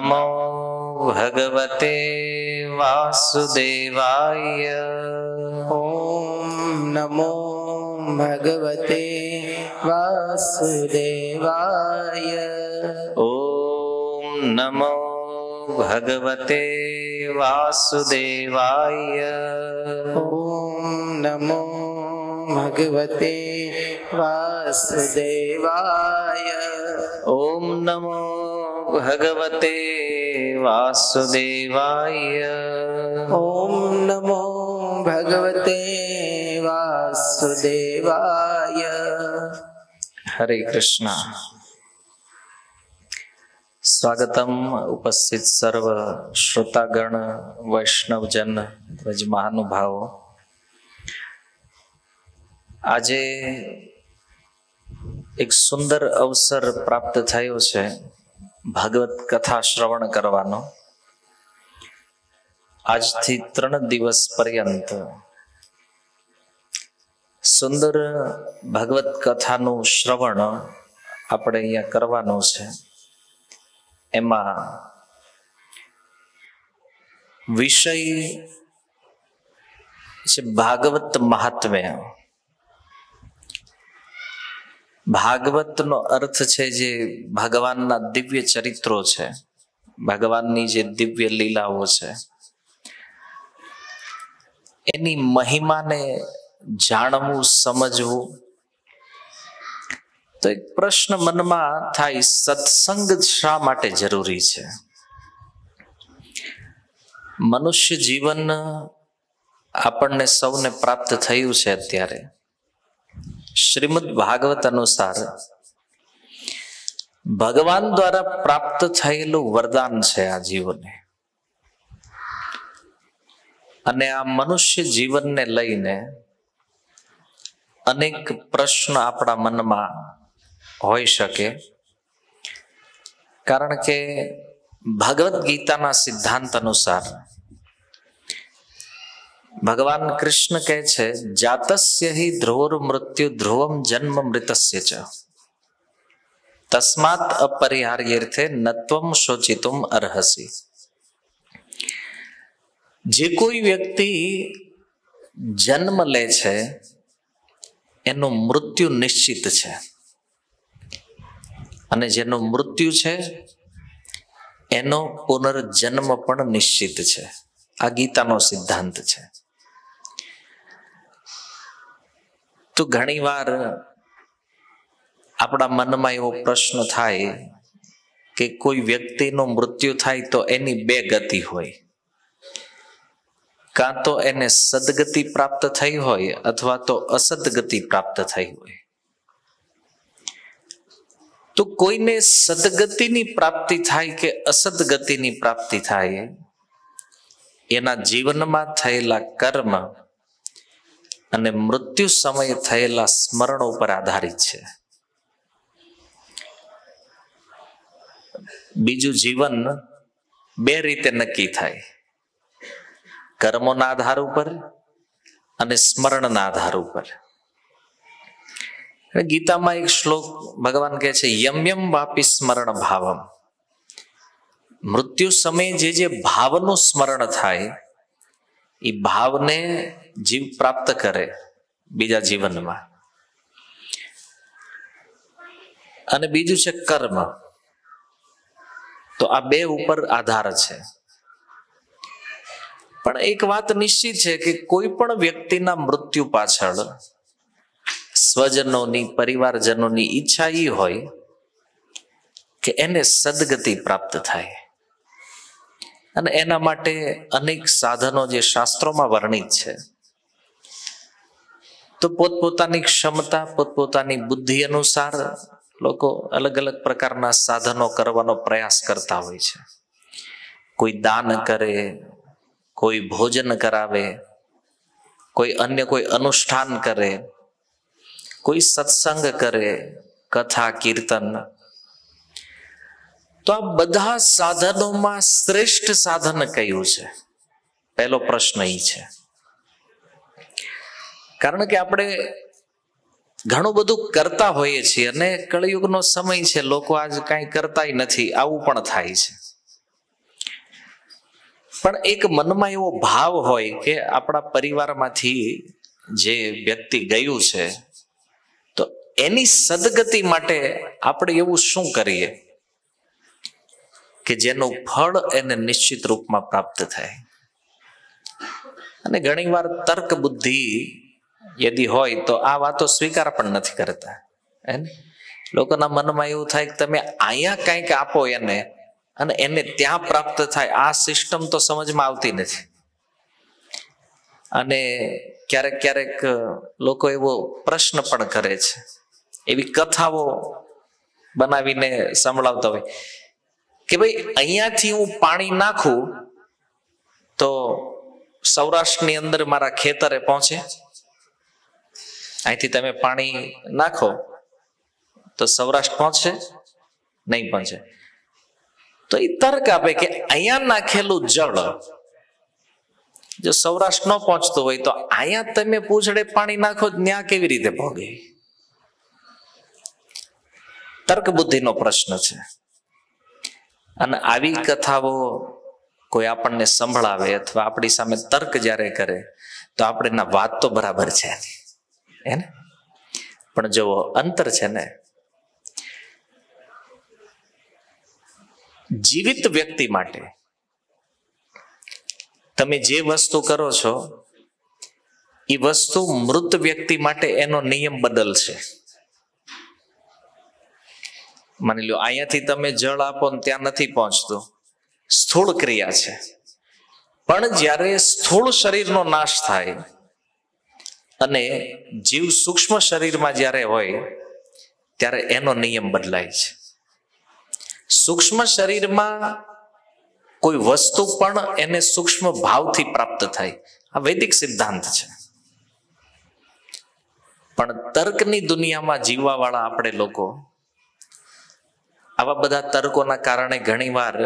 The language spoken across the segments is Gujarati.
નમો ભગવતે વાસુદેવાય ઓમ નમો ભગવતે વાસુદેવાય ઓમ નમો ભગવતે વાસુદેવાય ઓમ નમો ભગવતે વાસુદેવાય ઓમ નમો ભગવતે વાસુદેવાય ઓમ નમો ભગવતે વાસુદેવાય હરે કૃષ્ણ સ્વાગતમ ઉપસ્થિત સર્વ શ્રોતાગણ વૈષ્ણવજન મહાનુભાવો આજે એક સુંદર અવસર પ્રાપ્ત થયો છે ભાગવત કથા શ્રવણ કરવાનો આજથી ત્રણ દિવસ પર્યંત સુંદર ભગવત કથાનું શ્રવણ આપણે અહીંયા કરવાનું છે એમાં વિષય છે ભાગવત મહાત્મ્ય ભાગવતનો અર્થ છે જે ભગવાનના દિવ્ય ચરિત્રો છે ભગવાનની જે દિવ્ય લીલાઓ છે એની મહિમાને જાણવું સમજવું તો એક પ્રશ્ન મનમાં થાય સત્સંગ શા માટે જરૂરી છે મનુષ્ય જીવન આપણને સૌને પ્રાપ્ત થયું છે અત્યારે શ્રીમદ ભાગવત અનુસાર ભગવાન દ્વારા પ્રાપ્ત થયેલું વરદાન છે આ જીવને અને આ મનુષ્ય જીવનને લઈને અનેક પ્રશ્ન આપણા મનમાં હોઈ શકે કારણ કે ભગવદ્ ગીતાના સિદ્ધાંત અનુસાર ભગવાન કૃષ્ણ કહે છે જાતસ્ય હિ ધ્રુવર મૃત્યુ ધ્રુવમ જન્મ મૃતસ્ય ચ તસ્માત અપરિહાર્યર્થે નત્વમ શોચિતુમ અર્હસી જે કોઈ વ્યક્તિ જન્મ લે છે એનું મૃત્યુ નિશ્ચિત છે અને જેનું મૃત્યુ છે એનો પુનર્જન્મ પણ નિશ્ચિત છે આ ગીતાનો સિદ્ધાંત છે તો ઘણીવાર આપણા મનમાં એવો પ્રશ્ન થાય કે કોઈ વ્યક્તિનું મૃત્યુ થાય તો એની બે ગતિ હોય કાં તો એને સદગતિ પ્રાપ્ત થઈ હોય અથવા તો અસદગતિ પ્રાપ્ત થઈ હોય તો કોઈને સદગતિની પ્રાપ્તિ થાય કે અસદગતિની પ્રાપ્તિ થાય એના જીવનમાં થયેલા કર્મ અને મૃત્યુ સમયે થયેલા સ્મરણો પર આધારિત છે બીજું જીવન બે રીતે નક્કી થાય કર્મોના આધાર ઉપર અને સ્મરણના આધાર ઉપર ગીતામાં એક શ્લોક ભગવાન કહે છે યમ યમ વાપી સ્મરણ ભાવમ મૃત્યુ સમયે જે જે ભાવનું સ્મરણ થાય એ ભાવને જીવ પ્રાપ્ત કરે બીજા જીવનમાં અને બીજું છે કર્મ તો આ બે ઉપર આધાર છે પણ એક વાત નિશ્ચિત છે કે કોઈ પણ વ્યક્તિના મૃત્યુ પાછળ સ્વજનોની પરિવારજનોની ઈચ્છા એ હોય કે એને સદગતિ પ્રાપ્ત થાય અને એના માટે અનેક સાધનો જે શાસ્ત્રોમાં વર્ણિત છે તો પોતપોતાની ક્ષમતા પોતપોતાની બુદ્ધિ અનુસાર લોકો અલગ અલગ પ્રકારના સાધનો કરવાનો પ્રયાસ કરતા હોય છે કોઈ દાન કરે કોઈ ભોજન કરાવે કોઈ અન્ય કોઈ અનુષ્ઠાન કરે કોઈ સત્સંગ કરે કથા કીર્તન તો આ બધા સાધનોમાં શ્રેષ્ઠ સાધન કયું છે પહેલો પ્રશ્ન એ છે કારણ કે આપણે ઘણું બધું કરતા હોઈએ છીએ અને કળયુગનો સમય છે લોકો આજ કાંઈ કરતા નથી આવું પણ થાય છે પણ એક મનમાં એવો ભાવ હોય કે આપણા પરિવારમાંથી જે વ્યક્તિ ગયું છે તો એની સદગતિ માટે આપણે એવું શું કરીએ કે જેનું ફળ એને નિશ્ચિત રૂપમાં પ્રાપ્ત થાય અને ઘણીવાર તર્ક બુદ્ધિ યદી હોય તો આ વાતો સ્વીકાર પણ નથી કરતા હે લોકોના મનમાં એવું થાય કે તમે અહીંયા કંઈક આપો એને અને એને ત્યાં પ્રાપ્ત થાય આ સિસ્ટમ તો સમજમાં આવતી નથી અને ક્યારેક ક્યારેક લોકો એવો પ્રશ્ન પણ કરે છે એવી કથાઓ બનાવીને સંભળાવતા હોય કે ભાઈ અહીંયાથી હું પાણી નાખું તો સૌરાષ્ટ્રની અંદર મારા ખેતરે પહોંચે અહીંથી તમે પાણી નાખો તો સૌરાષ્ટ્ર પહોંચશે નહીં પહોંચે તો એ તર્ક આપે કે અહીંયા નાખેલું જળ જો સૌરાષ્ટ્ર ન પહોંચતું હોય તો અહીંયા તમે પૂછડે પાણી નાખો ત્યાં કેવી રીતે ભોગે તર્ક બુદ્ધિનો પ્રશ્ન છે અને આવી કથાઓ કોઈ આપણને સંભળાવે અથવા આપણી સામે તર્ક જ્યારે કરે તો આપણે વાત તો બરાબર છે હે પણ જો અંતર છે ને જીવિત વ્યક્તિ માટે તમે જે વસ્તુ કરો છો એ વસ્તુ મૃત વ્યક્તિ માટે એનો નિયમ બદલશે માની લો અહીંયાથી તમે જળ આપો ને ત્યાં નથી પહોંચતું સ્થૂળ ક્રિયા છે પણ જ્યારે સ્થૂળ શરીરનો નાશ થાય અને જીવ સૂક્ષ્મ શરીરમાં જ્યારે હોય ત્યારે એનો નિયમ બદલાય છે સૂક્ષ્મ શરીરમાં કોઈ વસ્તુ પણ એને સૂક્ષ્મ ભાવથી પ્રાપ્ત થાય આ વૈદિક સિદ્ધાંત છે પણ તર્કની દુનિયામાં જીવવાવાળા આપણે લોકો આવા બધા તર્કોના કારણે ઘણીવાર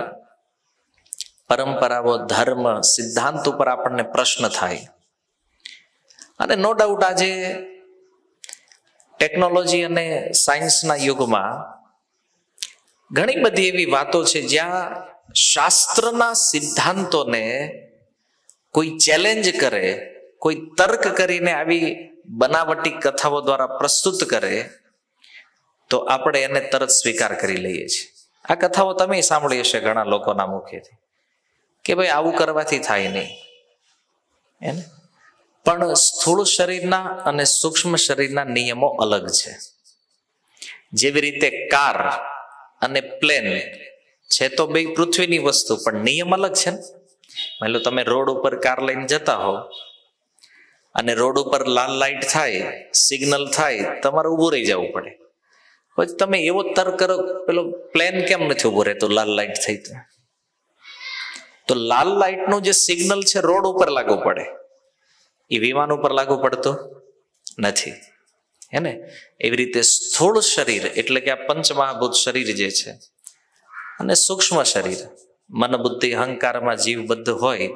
પરંપરાઓ ધર્મ સિદ્ધાંત ઉપર આપણને પ્રશ્ન થાય અને નો ડાઉટ આજે ટેકનોલોજી અને સાયન્સના યુગમાં ઘણી બધી એવી વાતો છે જ્યાં શાસ્ત્રના સિદ્ધાંતોને કોઈ ચેલેન્જ કરે કોઈ તર્ક કરીને આવી બનાવટી કથાઓ દ્વારા પ્રસ્તુત કરે તો આપણે એને તરત સ્વીકાર કરી લઈએ છીએ આ કથાઓ તમે સાંભળી હશે ઘણા લોકોના મુખેથી કે ભાઈ આવું કરવાથી થાય નહીં એને પણ સ્થૂળ શરીરના અને સૂક્ષ્મ શરીરના નિયમો અલગ છે જેવી રીતે કાર અને પ્લેન છે તો બે પૃથ્વીની વસ્તુ પણ નિયમ અલગ છે ને માની લો તમે રોડ ઉપર કાર લઈને જતા હો અને રોડ ઉપર લાલ લાઇટ થાય સિગ્નલ થાય તમારે ઊભું રહી જવું પડે પછી તમે એવો તર્ક કરો પેલો પ્લેન કેમ નથી ઉભો રહેતો લાલ લાઇટ થઈ તો તો લાલ લાઇટનું જે સિગ્નલ છે રોડ ઉપર લાગુ પડે એ વિમાન ઉપર લાગુ પડતો નથી હેને એવી રીતે સ્થૂળ શરીર એટલે કે આ પંચમહાભૂત શરીર જે છે અને સૂક્ષ્મ શરીર મન બુદ્ધિ અહંકારમાં જીવબદ્ધ હોય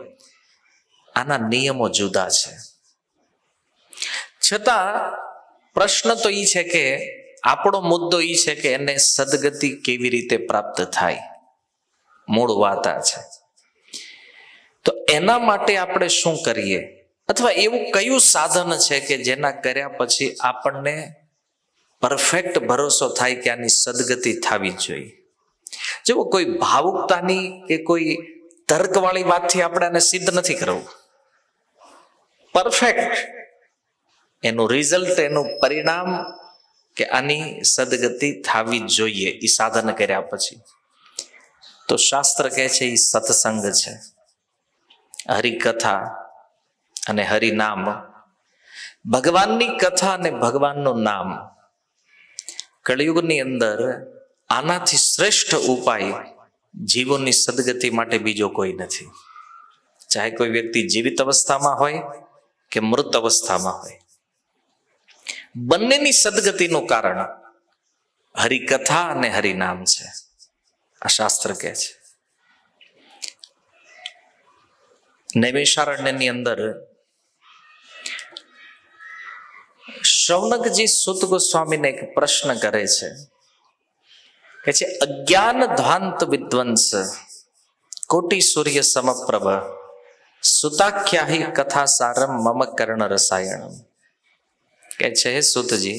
આના નિયમો જુદા છે છતાં પ્રશ્ન તો એ છે કે આપણો મુદ્દો એ છે કે એને સદગતિ કેવી રીતે પ્રાપ્ત થાય મૂળ વાત આ છે તો એના માટે આપણે શું કરીએ અથવા એવું કયું સાધન છે કે જેના કર્યા પછી આપણને પરફેક્ટ ભરોસો થાય કે આની સદગતિ થવી જોઈએ જો કોઈ ભાવુકતાની કે કોઈ તર્કવાળી વાતથી આપણે આને સિદ્ધ નથી કરવું પરફેક્ટ એનું રિઝલ્ટ એનું પરિણામ કે આની સદગતિ થવી જોઈએ એ સાધન કર્યા પછી તો શાસ્ત્ર કહે છે એ સત્સંગ છે હરિકથા અને હરિનામ ભગવાનની કથા અને ભગવાનનું નામ કળિયુગની અંદર આનાથી શ્રેષ્ઠ ઉપાય જીવોની સદગતિ માટે બીજો કોઈ નથી ચાહે કોઈ વ્યક્તિ જીવિત અવસ્થામાં હોય કે મૃત અવસ્થામાં હોય બંનેની સદગતિનું કારણ હરિકથા અને હરિનામ છે આ શાસ્ત્ર કહે છે નૈમિષારણ્યની અંદર શૌનકજી સુત ગોસ્વામીને એક પ્રશ્ન કરે છે કે છે અજ્ઞાન ધ્વાંત વિદ્વંસ કોટી સૂર્ય સમપ્રભ સુતાખ્યાહી કથા સારમ મમ કર્ણ રસાયણ કે છે સુતજી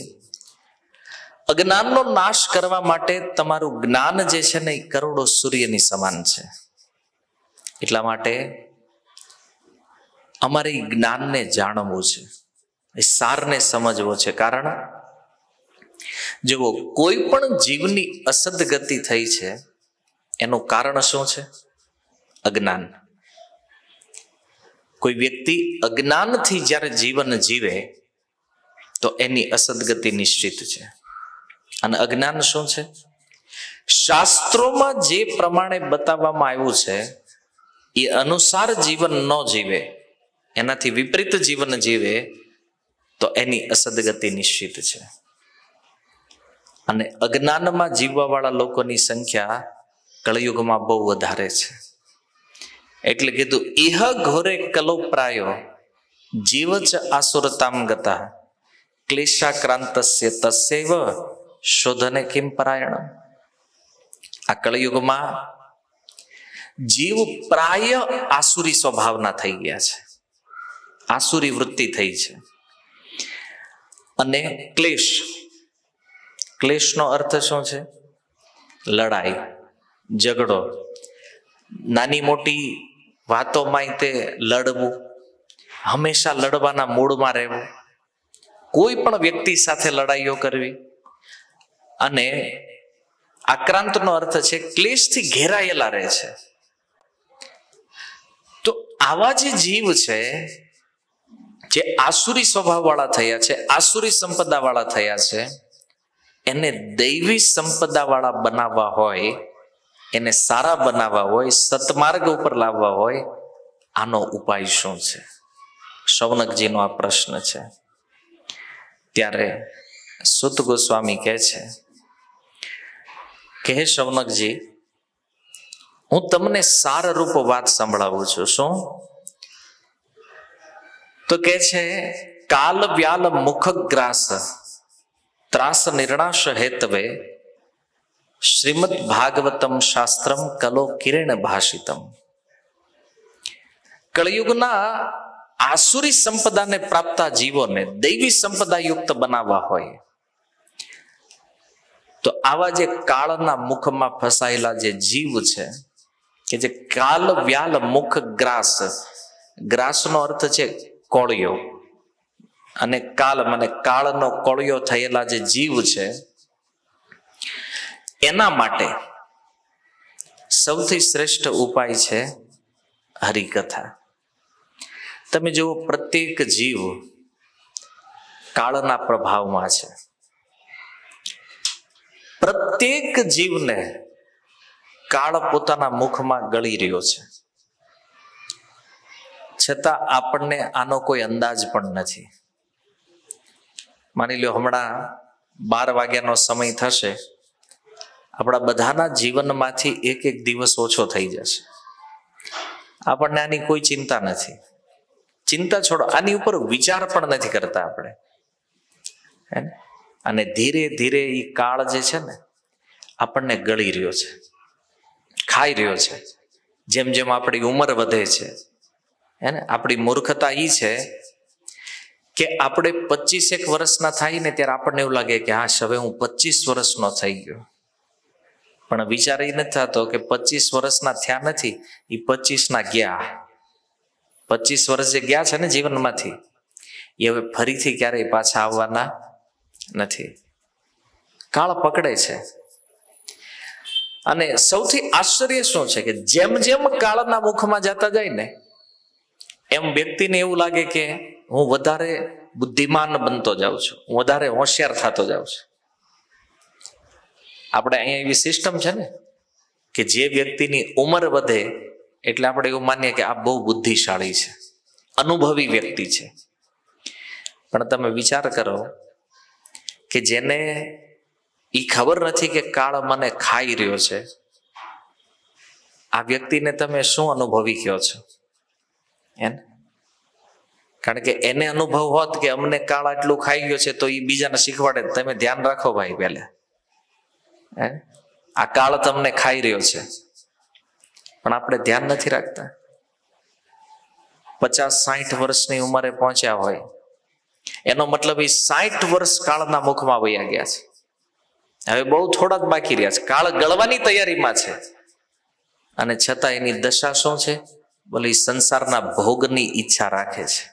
અજ્ઞાનનો નાશ કરવા માટે તમારું જ્ઞાન જે છે ને એ કરોડો સૂર્યની સમાન છે એટલા માટે અમારે જ્ઞાનને જાણવું છે એ સારને સમજવો છે કારણ જુઓ કોઈ પણ જીવની અસદગતિ થઈ છે એનું કારણ શું છે અજ્ઞાન કોઈ વ્યક્તિ અજ્ઞાનથી જ્યારે જીવન જીવે તો એની અસદગતિ નિશ્ચિત છે અને અજ્ઞાન શું છે શાસ્ત્રોમાં જે પ્રમાણે બતાવવામાં આવ્યું છે એ અનુસાર જીવન ન જીવે એનાથી વિપરીત જીવન જીવે તો એની અસદગતિ નિશ્ચિત છે અને અજ્ઞાનમાં જીવવાવાળા લોકોની સંખ્યા કળયુગમાં બહુ વધારે છે એટલે કીધું ઇહ ઘોરે કલોપ્રાયો પ્રાયો જીવ જ આસુરતામ ગતા ક્લેશાક્રાંતસ્ય તસ્યવ શોધને કેમ પરાયણ આ કળયુગમાં જીવ પ્રાય આસુરી સ્વભાવના થઈ ગયા છે આસુરી વૃત્તિ થઈ છે અને ક્લેશ ક્લેશનો અર્થ શું છે લડાઈ ઝઘડો નાની મોટી વાતોમાં તે લડવું હંમેશા લડવાના મૂડમાં રહેવું કોઈ પણ વ્યક્તિ સાથે લડાઈઓ કરવી અને આક્રાંતનો અર્થ છે ક્લેશથી ઘેરાયેલા રહે છે તો આવા જે જીવ છે જે આસુરી સ્વભાવવાળા થયા છે આસુરી સંપદાવાળા થયા છે એને દૈવી સંપદાવાળા બનાવવા હોય એને સારા બનાવવા હોય સતમાર્ગ ઉપર લાવવા હોય આનો ઉપાય શું છે શૌનકજીનો આ પ્રશ્ન છે ત્યારે સુત ગોસ્વામી કહે છે કે હે શૌનકજી હું તમને સારરૂપ વાત સંભળાવું છું શું તો કે છે કાલ વ્યાલ મુખ ગ્રાસ ત્રાસ નિર્ણાશ હેતવે શ્રીમદ ભાગવતમ શાસ્ત્રમ કલો કિરણ ભાષિતમ કળિયુગના આસુરી સંપદાને પ્રાપ્ત જીવોને દૈવી સંપદાયુક્ત બનાવવા હોય તો આવા જે કાળના મુખમાં ફસાયેલા જે જીવ છે કે જે કાલ વ્યાલ મુખ ગ્રાસ ગ્રાસનો અર્થ છે કોળિયો અને કાલ મને કાળનો કોળિયો થયેલા જે જીવ છે એના માટે સૌથી શ્રેષ્ઠ ઉપાય છે હરિકથા તમે જુઓ પ્રત્યેક જીવ કાળના પ્રભાવમાં છે પ્રત્યેક જીવને કાળ પોતાના મુખમાં ગળી રહ્યો છે છતાં આપણને આનો કોઈ અંદાજ પણ નથી માની લો હમણાં બાર વાગ્યાનો સમય થશે આપણા બધાના જીવનમાંથી એક એક દિવસ ઓછો થઈ જશે આપણને આની કોઈ ચિંતા નથી ચિંતા છોડો આની ઉપર વિચાર પણ નથી કરતા આપણે હે અને ધીરે ધીરે એ કાળ જે છે ને આપણને ગળી રહ્યો છે ખાઈ રહ્યો છે જેમ જેમ આપણી ઉંમર વધે છે હે ને આપણી મૂર્ખતા એ છે કે આપણે પચીસેક વર્ષના થાય ને ત્યારે આપણને એવું લાગે કે હા હવે હું પચીસ વર્ષનો થઈ ગયો પણ વિચાર એ નથી થતો કે પચીસ વર્ષના થયા નથી એ પચીસના ગયા પચીસ વર્ષ જે ગયા છે ને જીવનમાંથી એ હવે ફરીથી ક્યારેય પાછા આવવાના નથી કાળ પકડે છે અને સૌથી આશ્ચર્ય શું છે કે જેમ જેમ કાળના મુખમાં જતા જાય ને એમ વ્યક્તિને એવું લાગે કે હું વધારે બુદ્ધિમાન બનતો જાઉં છું હું વધારે હોશિયાર થતો જાઉં છું આપણે અહીંયા એવી સિસ્ટમ છે ને કે જે વ્યક્તિની ઉંમર વધે એટલે આપણે એવું માનીએ કે આ બહુ બુદ્ધિશાળી છે અનુભવી વ્યક્તિ છે પણ તમે વિચાર કરો કે જેને એ ખબર નથી કે કાળ મને ખાઈ રહ્યો છે આ વ્યક્તિને તમે શું અનુભવી કહો છો એને કારણ કે એને અનુભવ હોત કે અમને કાળ આટલું ખાઈ ગયો છે તો એ બીજાને શીખવાડે તમે ધ્યાન રાખો ભાઈ પહેલા આ કાળ તમને ખાઈ રહ્યો છે પણ આપણે ધ્યાન નથી રાખતા પચાસ સાઠ વર્ષની ઉંમરે પહોંચ્યા હોય એનો મતલબ એ સાઠ વર્ષ કાળના મુખમાં વયા ગયા છે હવે બહુ થોડા જ બાકી રહ્યા છે કાળ ગળવાની તૈયારીમાં છે અને છતાં એની દશા શું છે બોલે સંસારના ભોગની ઈચ્છા રાખે છે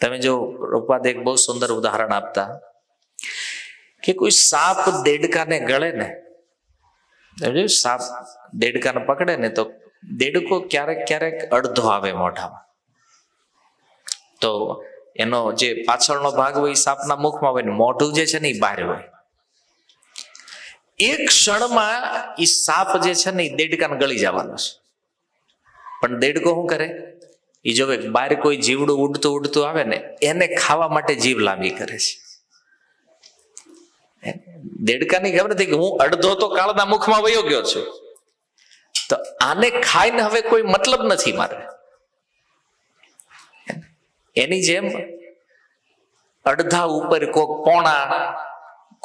તમે જો રૂપાદ એક બહુ સુંદર ઉદાહરણ આપતા કે કોઈ સાપ દેડકાને ગળે ને સાપ દેડકાને પકડે ને તો દેડકો ક્યારેક ક્યારેક અડધો આવે મોઢામાં તો એનો જે પાછળનો ભાગ હોય સાપના મુખમાં હોય ને મોઢું જે છે ને એ બહાર હોય એક ક્ષણમાં એ સાપ જે છે ને એ દેડકાને ગળી જવાનો છે પણ દેડકો શું કરે એ જોવે બહાર કોઈ જીવડું ઉડતું ઉડતું આવે ને એને ખાવા માટે જીવ લાંબી કરે છે દેડકાની ખબર નથી કે હું અડધો તો કાળના મુખમાં વયો ગયો છું તો આને ખાઈને હવે કોઈ મતલબ નથી મારે એની જેમ અડધા ઉપર કોક પોણા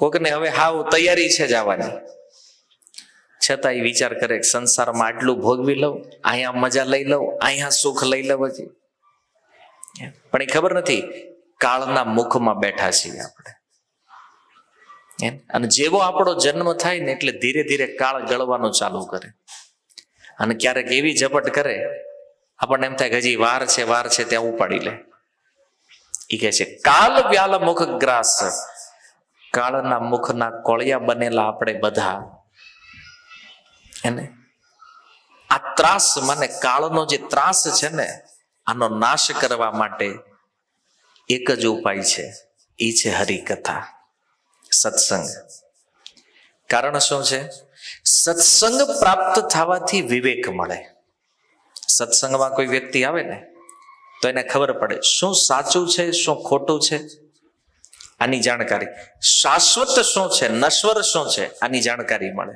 કોકને હવે હાવ તૈયારી છે જવાની છતાં એ વિચાર કરે સંસારમાં આટલું ભોગવી લઉં અહીંયા મજા લઈ લઉં અહીંયા સુખ લઈ લઉં હજી પણ એ ખબર નથી કાળના મુખમાં બેઠા છીએ આપણે અને જેવો આપણો જન્મ થાય ને એટલે ધીરે ધીરે કાળ ગળવાનું ચાલુ કરે અને ક્યારેક એવી ઝપટ કરે આપણને એમ થાય કે હજી વાર છે વાર છે ત્યાં ઉપાડી લે એ કહે છે કાલ વ્યાલ મુખ ગ્રાસ કાળના મુખના કોળિયા બનેલા આપણે બધા એને આ ત્રાસ મને કાળનો જે ત્રાસ છે ને આનો નાશ કરવા માટે એક જ ઉપાય છે એ છે હરિકથા સત્સંગ કારણ શું છે સત્સંગ પ્રાપ્ત થવાથી વિવેક મળે સત્સંગમાં કોઈ વ્યક્તિ આવે ને તો એને ખબર પડે શું સાચું છે શું ખોટું છે આની જાણકારી શાશ્વત શું છે નશ્વર શું છે આની જાણકારી મળે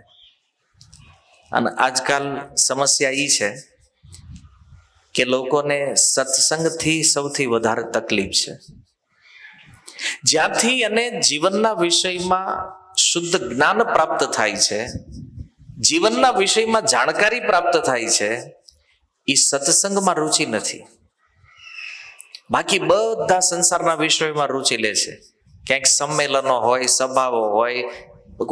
અને આજકાલ સમસ્યા એ છે કે લોકોને સત્સંગથી સૌથી વધારે તકલીફ છે જ્યાંથી અને જીવનના વિષયમાં શુદ્ધ જ્ઞાન પ્રાપ્ત થાય છે જીવનના વિષયમાં જાણકારી પ્રાપ્ત થાય છે એ સત્સંગમાં રુચિ નથી બાકી બધા સંસારના વિષયોમાં રુચિ લે છે ક્યાંક સંમેલનો હોય સભાઓ હોય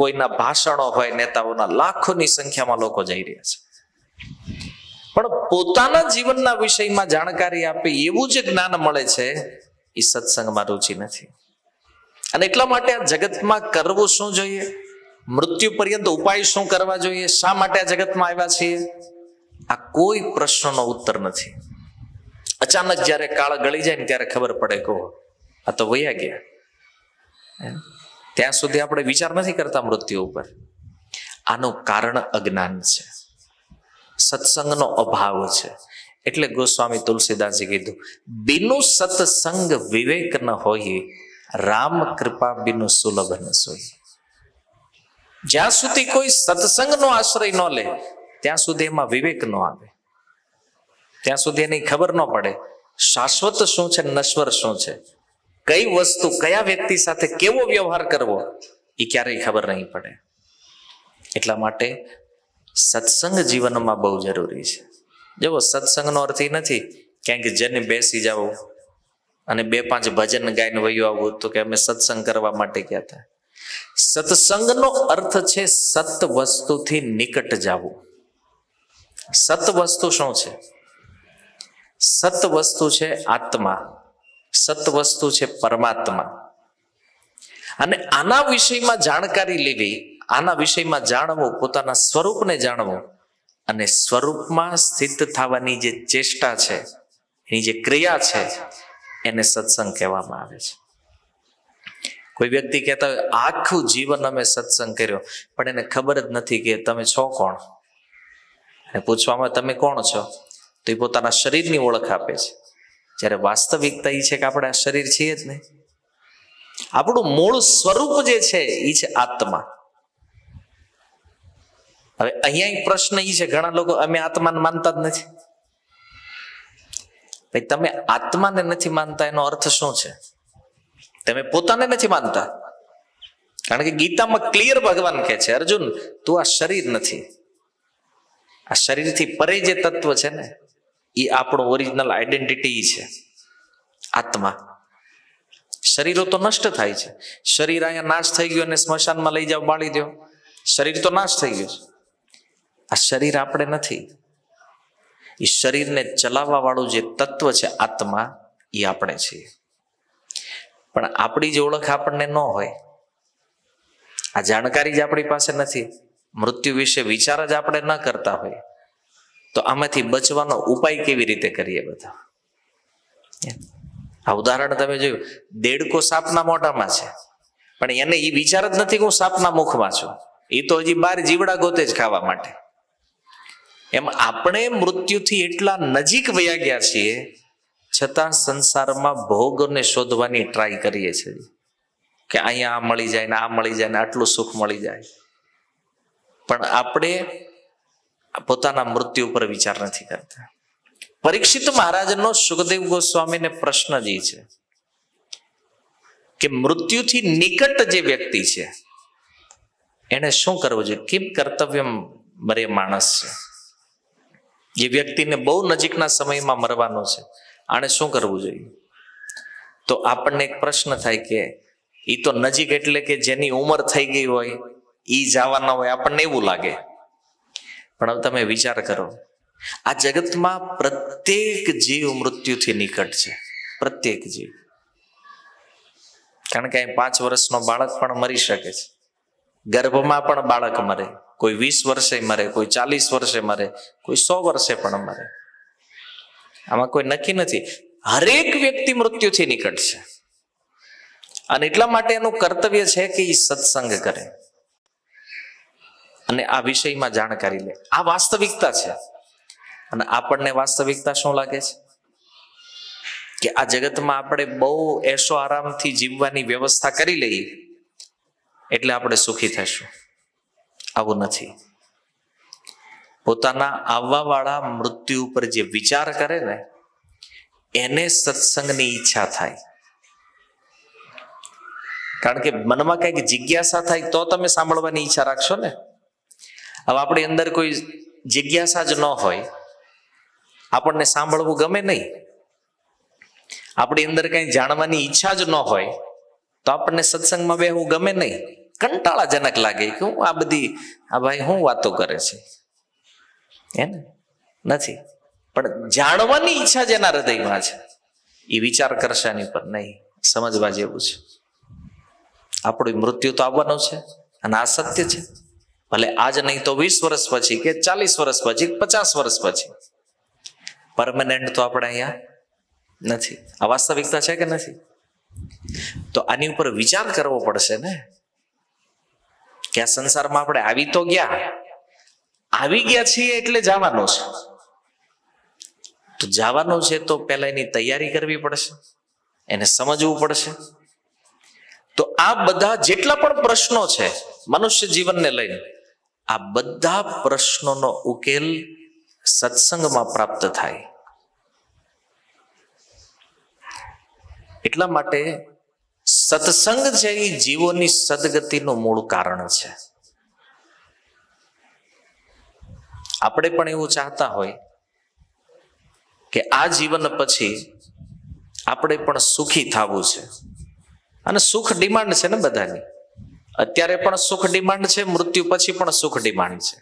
કોઈના ભાષણો હોય નેતાઓના લાખોની સંખ્યામાં લોકો જઈ રહ્યા છે પણ પોતાના જીવનના વિષયમાં જાણકારી આપે એવું જે જ્ઞાન મળે છે એ સત્સંગમાં રુચિ નથી અને એટલા માટે આ જગતમાં કરવું શું જોઈએ મૃત્યુ પર્યંત ઉપાય શું કરવા જોઈએ શા માટે આ જગતમાં આવ્યા છીએ આ કોઈ પ્રશ્નનો ઉત્તર નથી અચાનક જ્યારે કાળ ગળી જાય ને ત્યારે ખબર પડે કહો આ તો વયા ગયા ત્યાં સુધી આપણે વિચાર નથી કરતા મૃત્યુ ઉપર આનું કારણ અજ્ઞાન છે સત્સંગનો અભાવ છે એટલે ગોસ્વામી તુલસીદાસજી કીધું બિનુ સત્સંગ વિવેક ન હોય રામ કૃપા બિનુ સુલભ ન સોય જ્યાં સુધી કોઈ સત્સંગનો આશ્રય ન લે ત્યાં સુધી એમાં વિવેક ન આવે ત્યાં સુધી એની ખબર ન પડે શાશ્વત શું છે નશ્વર શું છે કઈ વસ્તુ કયા વ્યક્તિ સાથે કેવો વ્યવહાર કરવો એ ક્યારેય ખબર નહીં પડે એટલા માટે સત્સંગ જીવનમાં બહુ જરૂરી છે જુઓ સત્સંગનો અર્થ એ નથી ક્યાંક જઈને બેસી જાઓ અને બે પાંચ ભજન ગાઈને વયું આવવું તો કે અમે સત્સંગ કરવા માટે ગયા હતા સત્સંગનો અર્થ છે સત વસ્તુથી નિકટ જવું સત વસ્તુ શું છે સત વસ્તુ છે આત્મા સત વસ્તુ છે પરમાત્મા અને આના વિષયમાં જાણકારી લેવી આના વિષયમાં જાણવું પોતાના સ્વરૂપને જાણવું અને સ્વરૂપમાં સ્થિત થવાની જે ચેષ્ટા છે એની જે ક્રિયા છે એને સત્સંગ કહેવામાં આવે છે કોઈ વ્યક્તિ કહેતા હોય આખું જીવન અમે સત્સંગ કર્યો પણ એને ખબર જ નથી કે તમે છો કોણ અને પૂછવામાં તમે કોણ છો તો એ પોતાના શરીરની ઓળખ આપે છે જ્યારે વાસ્તવિકતા એ છે કે આપણે આ શરીર છીએ જ નહીં આપણું મૂળ સ્વરૂપ જે છે એ છે આત્મા હવે અહીંયા પ્રશ્ન એ છે ઘણા લોકો અમે આત્માને માનતા જ નથી ભાઈ તમે આત્માને નથી માનતા એનો અર્થ શું છે તમે પોતાને નથી માનતા કારણ કે ગીતામાં ક્લિયર ભગવાન કહે છે અર્જુન તું આ શરીર નથી આ શરીરથી પરે જે તત્વ છે ને એ આપણું ઓરિજિનલ આઈડેન્ટિટી છે આત્મા શરીરો તો નષ્ટ થાય છે શરીર અહીંયા નાશ થઈ ગયો અને સ્મશાનમાં લઈ જાવ બાળી દો શરીર તો નાશ થઈ ગયું આ શરીર આપણે નથી એ શરીરને ચલાવવા વાળું જે તત્વ છે આત્મા એ આપણે છીએ પણ આપણી જ ઓળખ આપણને ન હોય આ જાણકારી જ આપણી પાસે નથી મૃત્યુ વિશે વિચાર જ આપણે ન કરતા હોય તો આમાંથી બચવાનો ઉપાય કેવી રીતે કરીએ બધા આ ઉદાહરણ તમે જોયું દેડકો સાપના મોઢામાં છે પણ એને એ વિચાર જ નથી કે હું સાપના મુખમાં છું એ તો હજી બાર જીવડા ગોતે જ ખાવા માટે એમ આપણે મૃત્યુથી એટલા નજીક વયા ગયા છીએ છતાં સંસારમાં ભોગને શોધવાની ટ્રાય કરીએ છીએ કે અહીંયા આ મળી જાય ને આ મળી જાય ને આટલું સુખ મળી જાય પણ આપણે પોતાના મૃત્યુ ઉપર વિચાર નથી કરતા પરીક્ષિત મહારાજનો સુખદેવ ગોસ્વામીને પ્રશ્ન જ છે કે મૃત્યુથી નિકટ જે વ્યક્તિ છે એને શું કરવું જોઈએ કેમ કર્તવ્ય મરે માણસ છે જે વ્યક્તિને બહુ નજીકના સમયમાં મરવાનો છે આણે શું કરવું જોઈએ તો આપણને એક પ્રશ્ન થાય કે એ તો નજીક એટલે કે જેની ઉંમર થઈ ગઈ હોય એ જવાના હોય આપણને એવું લાગે પણ હવે તમે વિચાર કરો આ જગતમાં પ્રત્યેક જીવ મૃત્યુથી નિકટ છે પ્રત્યેક જીવ કારણ કે અહીં પાંચ વર્ષનો બાળક પણ મરી શકે છે ગર્ભમાં પણ બાળક મરે કોઈ વીસ વર્ષે મરે કોઈ ચાલીસ વર્ષે મરે કોઈ સો વર્ષે પણ મરે આમાં કોઈ નક્કી નથી હરેક વ્યક્તિ મૃત્યુથી નીકળશે અને એટલા માટે એનું કર્તવ્ય છે કે એ સત્સંગ કરે અને આ વિષયમાં જાણકારી લે આ વાસ્તવિકતા છે અને આપણને વાસ્તવિકતા શું લાગે છે કે આ જગતમાં આપણે બહુ એશો આરામથી જીવવાની વ્યવસ્થા કરી લઈએ એટલે આપણે સુખી થશું આવું નથી પોતાના આવવાવાળા મૃત્યુ ઉપર જે વિચાર કરે ને એને સત્સંગની ઈચ્છા થાય કારણ કે મનમાં કંઈક જિજ્ઞાસા થાય તો તમે સાંભળવાની ઈચ્છા રાખશો ને હવે આપણી અંદર કોઈ જિજ્ઞાસા જ ન હોય આપણને સાંભળવું ગમે નહીં આપણી અંદર કંઈ જાણવાની ઈચ્છા જ ન હોય તો આપણને સત્સંગમાં બેહવું ગમે નહીં કંટાળાજનક લાગે કે હું આ બધી આ ભાઈ હું વાતો કરે છે હે ને નથી પણ જાણવાની ઈચ્છા જેના હૃદયમાં છે એ વિચાર કરશે એની પર નહીં સમજવા જેવું છે આપણું મૃત્યુ તો આવવાનું છે અને આ સત્ય છે ભલે આજ નહીં તો વીસ વર્ષ પછી કે ચાલીસ વર્ષ પછી પચાસ વર્ષ પછી પરમનન્ટ તો આપણે અહીંયા નથી આ વાસ્તવિકતા છે કે નથી તો આની ઉપર વિચાર કરવો પડશે ને કે આ સંસારમાં આપણે આવી તો ગયા આવી ગયા છીએ એટલે જવાનો છે તો જવાનો છે તો પહેલા એની તૈયારી કરવી પડશે એને સમજવું પડશે તો આ બધા જેટલા પણ પ્રશ્નો છે મનુષ્ય જીવનને લઈને આ બધા પ્રશ્નોનો ઉકેલ સત્સંગમાં પ્રાપ્ત થાય એટલા માટે સત્સંગ છે એ જીવોની સદગતિનું મૂળ કારણ છે આપણે પણ એવું ચાહતા હોય કે આ જીવન પછી આપણે પણ સુખી થવું છે અને સુખ ડિમાન્ડ છે ને બધાની અત્યારે પણ સુખ ડિમાન્ડ છે મૃત્યુ પછી પણ સુખ ડિમાન્ડ છે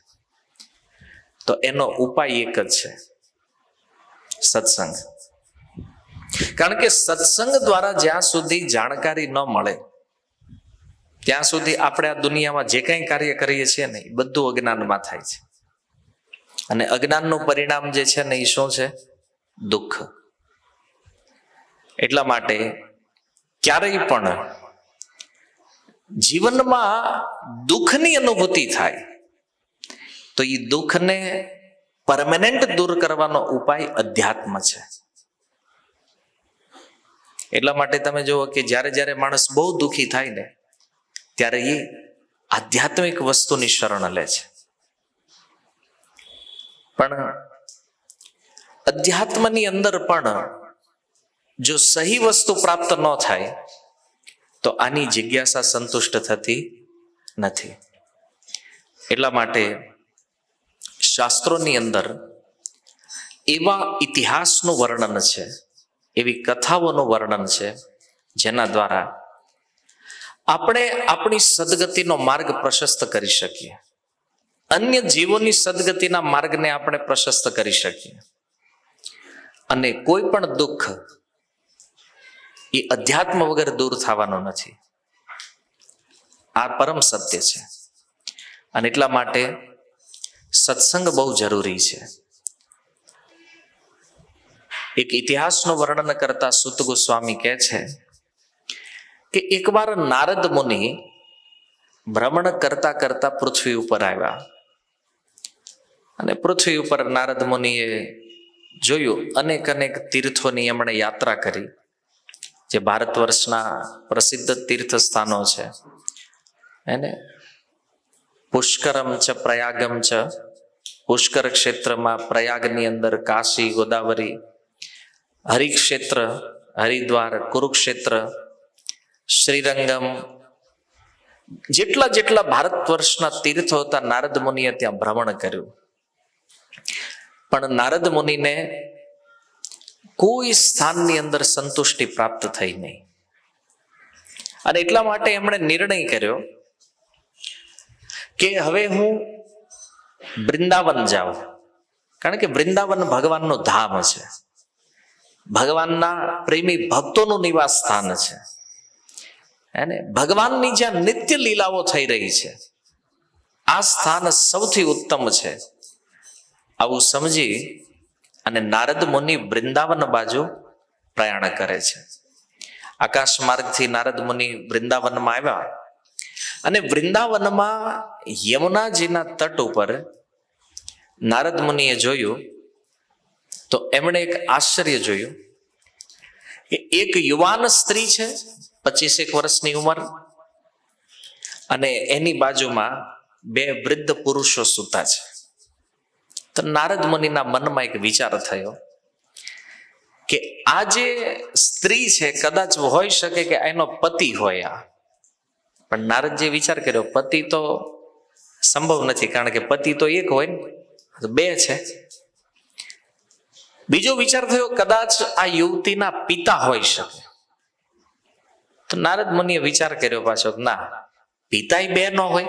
તો એનો ઉપાય એક જ છે સત્સંગ કારણ કે સત્સંગ દ્વારા જ્યાં સુધી જાણકારી ન મળે ત્યાં સુધી આપણે આ દુનિયામાં જે કંઈ કાર્ય કરીએ છીએ ને એ બધું અજ્ઞાનમાં થાય છે અને અજ્ઞાનનું પરિણામ જે છે ને એ શું છે દુઃખ એટલા માટે ક્યારેય પણ જીવનમાં દુઃખની અનુભૂતિ થાય તો એ દુઃખને પરમેનન્ટ દૂર કરવાનો ઉપાય અધ્યાત્મ છે એટલા માટે તમે જુઓ કે જ્યારે જ્યારે માણસ બહુ દુઃખી થાય ને ત્યારે એ આધ્યાત્મિક વસ્તુની શરણ લે છે પણ અધ્યાત્મની અંદર પણ જો સહી વસ્તુ પ્રાપ્ત ન થાય તો આની જિજ્ઞાસા સંતુષ્ટ થતી નથી એટલા માટે શાસ્ત્રોની અંદર એવા ઇતિહાસનું વર્ણન છે એવી કથાઓનું વર્ણન છે જેના દ્વારા આપણે આપણી સદગતિનો માર્ગ પ્રશસ્ત કરી શકીએ અન્ય જીવોની સદગતિના માર્ગને આપણે પ્રશસ્ત કરી શકીએ અને કોઈ પણ દુઃખ એ અધ્યાત્મ વગર દૂર થવાનો નથી આ પરમ સત્ય છે અને એટલા માટે સત્સંગ બહુ જરૂરી છે એક ઇતિહાસનું વર્ણન કરતા સુત ગોસ્વામી કહે છે કે એકવાર નારદ મુનિ ભ્રમણ કરતા કરતા પૃથ્વી ઉપર આવ્યા અને પૃથ્વી ઉપર નારદ મુનિએ જોયું અનેક અનેક તીર્થોની એમણે યાત્રા કરી જે ભારત વર્ષના પ્રસિદ્ધ તીર્થ સ્થાનો છે એને પુષ્કરમ ચ પ્રયાગમ ચ પુષ્કર ક્ષેત્રમાં પ્રયાગની અંદર કાશી ગોદાવરી હરિક્ષેત્ર હરિદ્વાર કુરુક્ષેત્ર શ્રીરંગમ જેટલા જેટલા ભારત વર્ષના તીર્થો હતા નારદ મુનિએ ત્યાં ભ્રમણ કર્યું પણ નારદ મુનિને કોઈ સ્થાનની અંદર સંતુષ્ટિ પ્રાપ્ત થઈ નહીં અને એટલા માટે એમણે નિર્ણય કર્યો કે હવે હું વૃંદાવન જાઉં કારણ કે વૃંદાવન ભગવાનનું ધામ છે ભગવાનના પ્રેમી ભક્તોનું નિવાસ સ્થાન છે અને ભગવાનની જ્યાં નિત્ય લીલાઓ થઈ રહી છે આ સ્થાન સૌથી ઉત્તમ છે આવું સમજી અને નારદ મુનિ વૃંદાવન બાજુ પ્રયાણ કરે છે આકાશ માર્ગથી નારદ મુનિ વૃંદાવનમાં આવ્યા અને વૃંદાવનમાં યમુનાજીના તટ ઉપર નારદ મુનિએ જોયું તો એમણે એક આશ્ચર્ય જોયું કે એક યુવાન સ્ત્રી છે પચીસેક વર્ષની ઉંમર અને એની બાજુમાં બે વૃદ્ધ પુરુષો સૂતા છે તો નારદ મુનિના મનમાં એક વિચાર થયો કે આ જે સ્ત્રી છે કદાચ હોઈ શકે કે એનો પતિ હોય આ પણ નારદજી વિચાર કર્યો પતિ તો સંભવ નથી કારણ કે પતિ તો એક હોય ને બે છે બીજો વિચાર થયો કદાચ આ યુવતીના પિતા હોઈ શકે તો નારદ મુનિએ વિચાર કર્યો પાછો ના પિતાય બે ન હોય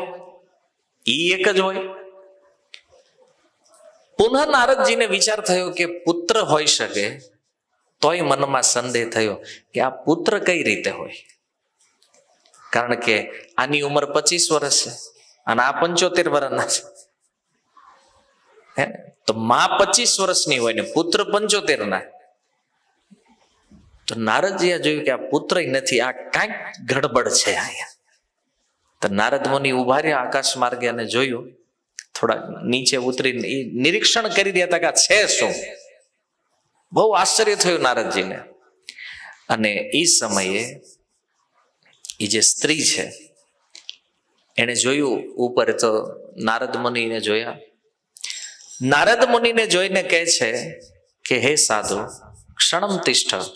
એ એક જ હોય પુનઃ નારદજીને વિચાર થયો કે પુત્ર હોઈ શકે તોય મનમાં સંદેહ થયો કે આ પુત્ર કઈ રીતે હોય કારણ કે આની ઉંમર પચીસ વર્ષ છે અને આ પંચોતેર વર્ષના છે હે તો મા પચીસ વર્ષની હોય ને પુત્ર પંચોતેર ના તો નારદજીએ જોયું કે આ પુત્ર નથી આ કાંઈક ગડબડ છે અહીંયા તો નારદ મુનિ ઉભા રહ્યા આકાશ માર્ગે અને જોયું થોડા નીચે ઉતરીને એ નિરીક્ષણ કરી દેતા હતા કે છે શું બહુ આશ્ચર્ય થયું નારદજીને અને એ સમયે એ જે સ્ત્રી છે એણે જોયું ઉપર તો નારદ મુનિને જોયા નારદ મુનિને જોઈને કહે છે કે હે સાધુ ક્ષણમ તિષ્ઠ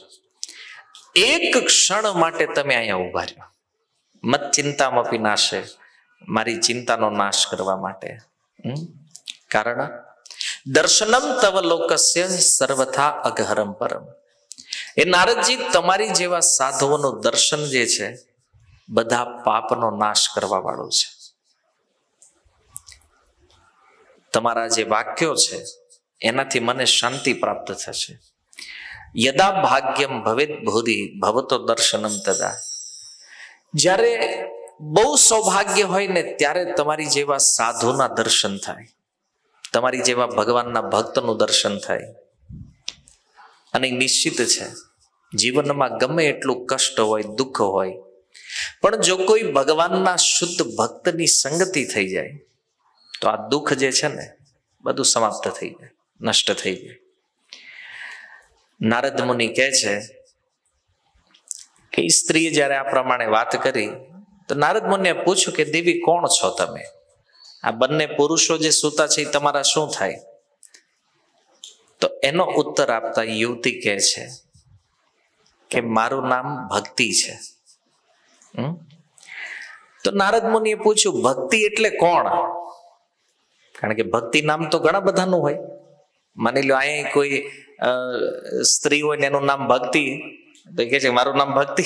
એક ક્ષણ માટે તમે અહીંયા ઉભા રહ્યો મત ચિંતામાં પી નાશે મારી ચિંતાનો નાશ કરવા માટે કારણ દર્શનમ તવ લોકસ્ય સર્વથા અઘહરમ પરમ એ નારદજી તમારી જેવા સાધુઓનું દર્શન જે છે બધા પાપનો નાશ કરવા વાળું છે તમારા જે વાક્યો છે એનાથી મને શાંતિ પ્રાપ્ત થશે યદા ભાગ્યમ ભવેત ભૂરી ભવતો દર્શનમ તદા જ્યારે બહુ સૌભાગ્ય હોય ને ત્યારે તમારી જેવા સાધુના દર્શન થાય તમારી જેવા ભગવાનના ભક્તનું દર્શન થાય અને નિશ્ચિત છે જીવનમાં ગમે એટલું કષ્ટ હોય દુઃખ હોય પણ જો કોઈ ભગવાનના શુદ્ધ ભક્તની સંગતિ થઈ જાય તો આ દુઃખ જે છે ને બધું સમાપ્ત થઈ જાય નષ્ટ થઈ જાય નારદ મુનિ કહે છે કે સ્ત્રીએ જ્યારે આ પ્રમાણે વાત કરી તો નારદ મુનિએ પૂછ્યું કે દેવી કોણ છો તમે આ બંને પુરુષો જે સૂતા છે એ તમારા શું થાય તો એનો ઉત્તર આપતા યુવતી કહે છે કે મારું નામ ભક્તિ છે તો નારદ મુનિએ પૂછ્યું ભક્તિ એટલે કોણ કારણ કે ભક્તિ નામ તો ઘણા બધાનું હોય માની લો અહીંયા કોઈ સ્ત્રી હોય ને એનું નામ ભક્તિ તો કે છે મારું નામ ભક્તિ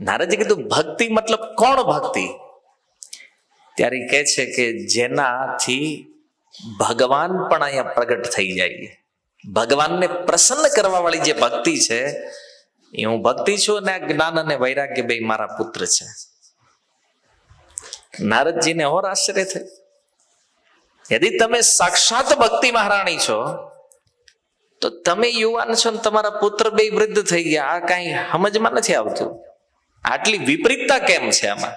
નારદજી કીધું ભક્તિ મતલબ કોણ ભક્તિ ત્યારે કે છે કે જેનાથી ભગવાન પણ અહીંયા પ્રગટ થઈ જાય ભગવાનને પ્રસન્ન કરવા વાળી જે ભક્તિ છે એ હું ભક્તિ છું અને આ જ્ઞાન અને વૈરાગ્ય બે મારા પુત્ર છે નારદજીને હોર આશ્ચર્ય થયું યદિ તમે સાક્ષાત ભક્તિ મહારાણી છો તો તમે યુવાન છો ને તમારા પુત્ર બે વૃદ્ધ થઈ ગયા આ કાંઈ સમજમાં નથી આવતું આટલી વિપરીતતા કેમ છે આમાં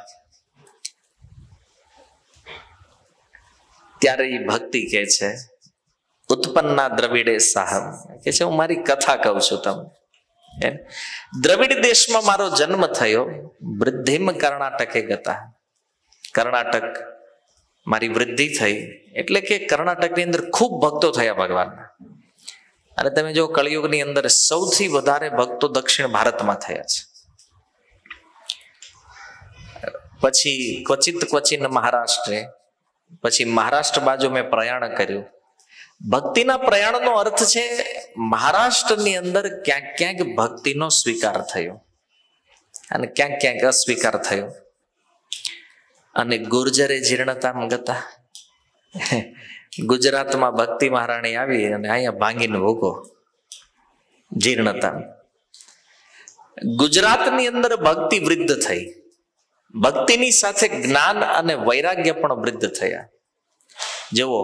ત્યારે એ ભક્તિ કે છે ઉત્પન્ના દ્રવિડે સાહેબ કે છે હું મારી કથા કહું છું તમને દ્રવિડ દેશમાં મારો જન્મ થયો વૃદ્ધિમ કર્ણાટકે ગતા કર્ણાટક મારી વૃદ્ધિ થઈ એટલે કે કર્ણાટકની અંદર ખૂબ ભક્તો થયા ભગવાનના અને તમે જો કળિયુગની અંદર સૌથી વધારે ભક્તો દક્ષિણ ભારતમાં થયા છે પછી ક્વચિત ક્વચિન મહારાષ્ટ્રે પછી મહારાષ્ટ્ર બાજુ મેં પ્રયાણ કર્યું ભક્તિના પ્રયાણનો અર્થ છે મહારાષ્ટ્રની અંદર ક્યાંક ક્યાંક ભક્તિનો સ્વીકાર થયો અને ક્યાંક ક્યાંક અસ્વીકાર થયો અને ગુર્જરે જીર્ણતામ ગતા ગુજરાતમાં ભક્તિ મહારાણી આવી અને અહીંયા ભાંગીને ભોગો જીર્ણતા ગુજરાતની અંદર ભક્તિ વૃદ્ધ થઈ ભક્તિની સાથે જ્ઞાન અને વૈરાગ્ય પણ વૃદ્ધ થયા જુઓ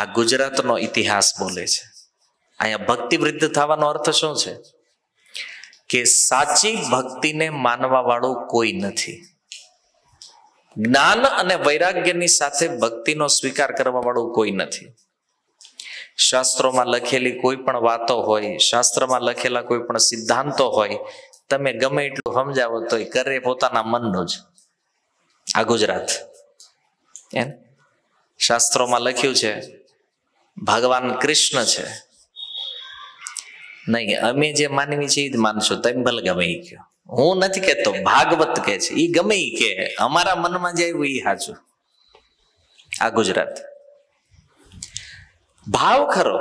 આ ગુજરાતનો ઇતિહાસ બોલે છે અહીંયા ભક્તિ વૃદ્ધ થવાનો અર્થ શું છે કે સાચી ભક્તિને માનવા વાળું કોઈ નથી જ્ઞાન અને વૈરાગ્યની સાથે ભક્તિનો સ્વીકાર કરવા વાળું કોઈ નથી શાસ્ત્રોમાં લખેલી કોઈ પણ વાતો હોય શાસ્ત્રમાં લખેલા કોઈ પણ સિદ્ધાંતો હોય તમે ગમે એટલું સમજાવો તો એ કરે પોતાના મનનો જ આ ગુજરાત એમ શાસ્ત્રોમાં લખ્યું છે ભગવાન કૃષ્ણ છે નહીં અમે જે માનવી છીએ એ જ માનશો તમે ભલે ગમે એ કહો હું નથી કહેતો ભાગવત કે છે એ ગમે એ કે અમારા મનમાં જે આવ્યું એ સાચું આ ગુજરાત ભાવ ખરો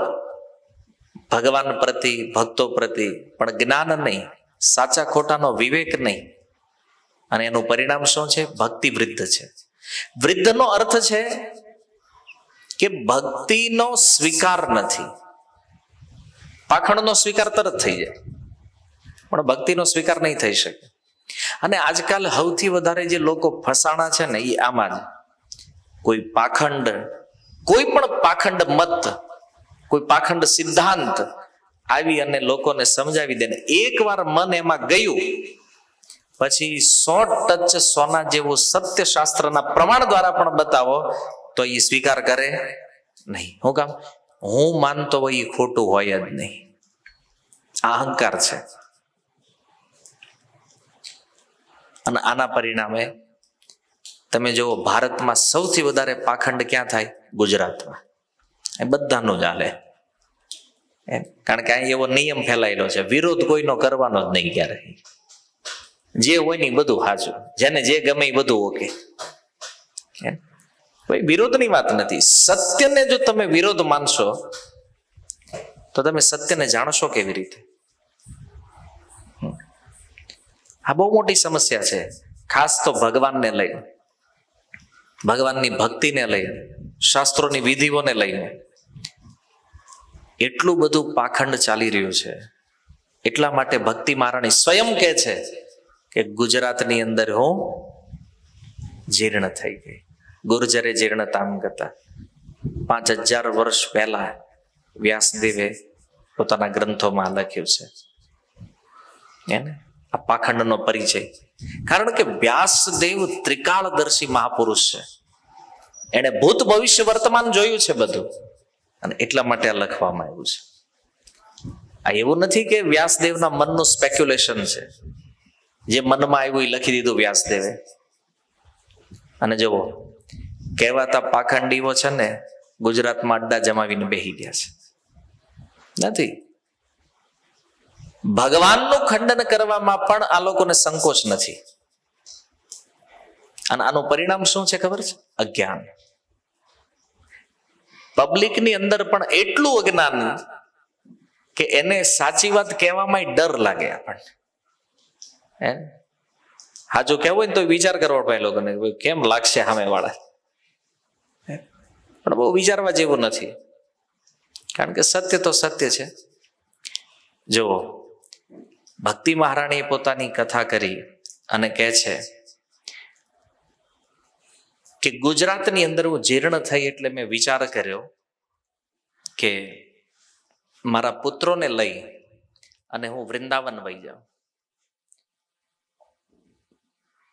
ભગવાન પ્રતિ ભક્તો પ્રતિ પણ જ્ઞાન નહીં સાચા ખોટાનો વિવેક નહીં અને એનું પરિણામ શું છે ભક્તિ વૃદ્ધ છે વૃદ્ધનો અર્થ છે કે ભક્તિનો સ્વીકાર નથી પાખંડનો સ્વીકાર તરત થઈ જાય પણ ભક્તિનો સ્વીકાર નહીં થઈ શકે અને આજકાલ સૌથી વધારે જે લોકો ફસાણા છે ને એ આમાં જ કોઈ પાખંડ કોઈ પણ પાખંડ મત કોઈ પાખંડ સિદ્ધાંત આવી અને લોકોને સમજાવી દે એક વાર મન એમાં ગયું પછી સો ટચ સોના જેવું સત્ય શાસ્ત્રના પ્રમાણ દ્વારા પણ બતાવો તો એ સ્વીકાર કરે નહીં હું કામ હું માનતો હોય એ ખોટું હોય જ નહીં આ અહંકાર છે અને આના પરિણામે તમે જુઓ ભારતમાં સૌથી વધારે પાખંડ ક્યાં થાય ગુજરાતમાં એ બધાનું ચાલે કારણ કે અહીં એવો નિયમ ફેલાયેલો છે વિરોધ કોઈનો કરવાનો જ નહીં ક્યારે જે હોય ને બધું સાચું જેને જે ગમે એ બધું ઓકે કોઈ વિરોધની વાત નથી સત્યને જો તમે વિરોધ માનશો તો તમે સત્યને જાણશો કેવી રીતે આ બહુ મોટી સમસ્યા છે ખાસ તો ભગવાનને લઈને ભગવાનની ભક્તિને લઈને શાસ્ત્રોની વિધિઓને લઈને એટલું બધું પાખંડ ચાલી રહ્યું છે એટલા માટે ભક્તિ મહારાણી સ્વયં કહે છે કે ગુજરાતની અંદર હું જીર્ણ થઈ ગઈ ગુર્જરે જીર્ણતામ કરતા પાંચ હજાર વર્ષ પહેલા વ્યાસદેવે પોતાના ગ્રંથોમાં લખ્યું છે એને આ પાખંડનો પરિચય કારણ કે વ્યાસદેવ ત્રિકાળદર્શી મહાપુરુષ છે એણે ભૂત ભવિષ્ય વર્તમાન જોયું છે બધું અને એટલા માટે આ લખવામાં આવ્યું છે આ એવું નથી કે વ્યાસદેવના મનનું સ્પેક્યુલેશન છે જે મનમાં આવ્યું એ લખી દીધું વ્યાસદેવે અને જુઓ કહેવાતા પાખંડીઓ છે ને ગુજરાતમાં અડ્ડા જમાવીને બેહી ગયા છે નથી ભગવાનનું ખંડન કરવામાં પણ આ લોકોને સંકોચ નથી અને આનું પરિણામ શું છે ખબર છે અજ્ઞાન પબ્લિકની અંદર પણ એટલું અજ્ઞાન કે એને સાચી વાત કહેવામાં ડર લાગે આપણને હે હાજો કહેવું હોય ને તો વિચાર કરવો પડે લોકોને કેમ લાગશે સામે વાળા પણ બહુ વિચારવા જેવું નથી કારણ કે સત્ય તો સત્ય છે જુઓ ભક્તિ મહારાણીએ પોતાની કથા કરી અને કહે છે કે ગુજરાતની અંદર હું જીર્ણ થઈ એટલે મેં વિચાર કર્યો કે મારા પુત્રોને લઈ અને હું વૃંદાવન વહી જાઉં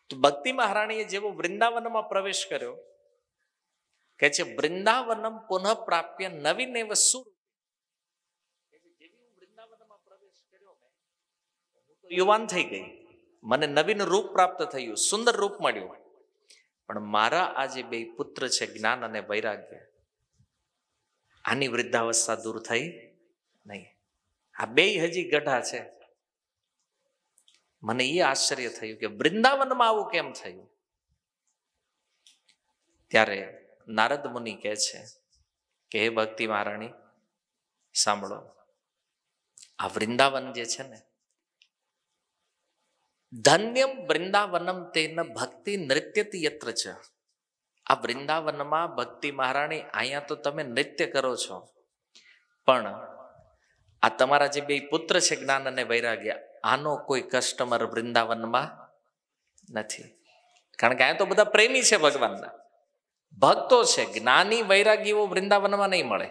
તો ભક્તિ મહારાણીએ જેવો વૃંદાવનમાં પ્રવેશ કર્યો કે છે વૃંદાવનમ પુનઃ પ્રાપ્ય નવીન એવ યુવાન થઈ ગઈ મને નવીન રૂપ પ્રાપ્ત થયું સુંદર રૂપ મળ્યું પણ મારા આ જે બે પુત્ર છે જ્ઞાન અને વૈરાગ્ય આની વૃદ્ધાવસ્થા દૂર થઈ નહીં આ બે હજી ગઢા છે મને એ આશ્ચર્ય થયું કે વૃંદાવનમાં આવું કેમ થયું ત્યારે નારદ મુનિ કહે છે કે હે ભક્તિ મહારાણી સાંભળો આ વૃંદાવન જે છે ને ધન્યમ વૃંદાવનમ તેન ભક્તિ નૃત્યતિ યત્ર છે આ વૃંદાવનમાં ભક્તિ મહારાણી અહીંયા તો તમે નૃત્ય કરો છો પણ આ તમારા જે બે પુત્ર છે જ્ઞાન અને વૈરાગ્ય આનો કોઈ કસ્ટમર વૃંદાવનમાં નથી કારણ કે અહીંયા તો બધા પ્રેમી છે ભગવાનના ભક્તો છે જ્ઞાની વૈરાગ્યો વૃંદાવનમાં નહીં મળે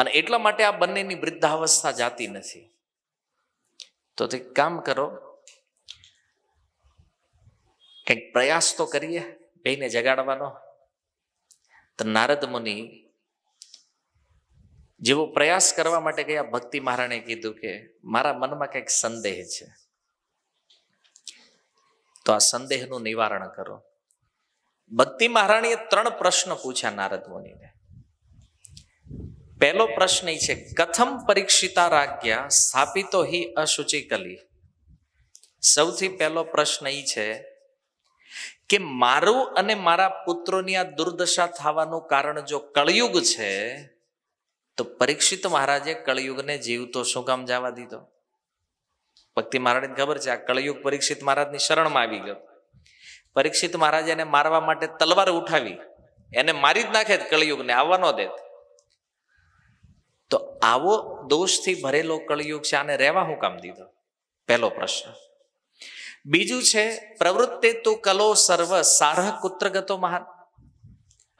અને એટલા માટે આ બંનેની વૃદ્ધાવસ્થા જાતી નથી તો તે કામ કરો કંઈક પ્રયાસ તો કરીએ બેને જગાડવાનો તો નારદ મુનિ જેવો પ્રયાસ કરવા માટે ગયા ભક્તિ મહારાણે કીધું કે મારા મનમાં કંઈક સંદેહ છે તો આ સંદેહનું નિવારણ કરો ભક્તિ મહારાણીએ ત્રણ પ્રશ્ન પૂછ્યા નારદ મુનિને પહેલો પ્રશ્ન એ છે કથમ પરીક્ષિતા રાજ્ઞા સ્થાપિતો હિ અશુચિકલી સૌથી પહેલો પ્રશ્ન એ છે કે મારું અને મારા પુત્રોની આ દુર્દશા થવાનું કારણ જો કળયુગ છે તો પરીક્ષિત મહારાજે કળિયુગને જીવતો શું કામ જવા દીધો ભક્તિ મહારાજને ખબર છે આ કળિયુગ પરીક્ષિત મહારાજની શરણમાં આવી ગયો પરીક્ષિત મહારાજ એને મારવા માટે તલવાર ઉઠાવી એને મારી જ નાખે કળિયુગને આવવા ન દેત તો આવો દોષથી ભરેલો કળિયુગ છે આને રહેવા હું કામ દીધો પહેલો પ્રશ્ન બીજું છે પ્રવૃત્તિ તું કલો સર્વ સારહ કુત્રગતો મહાન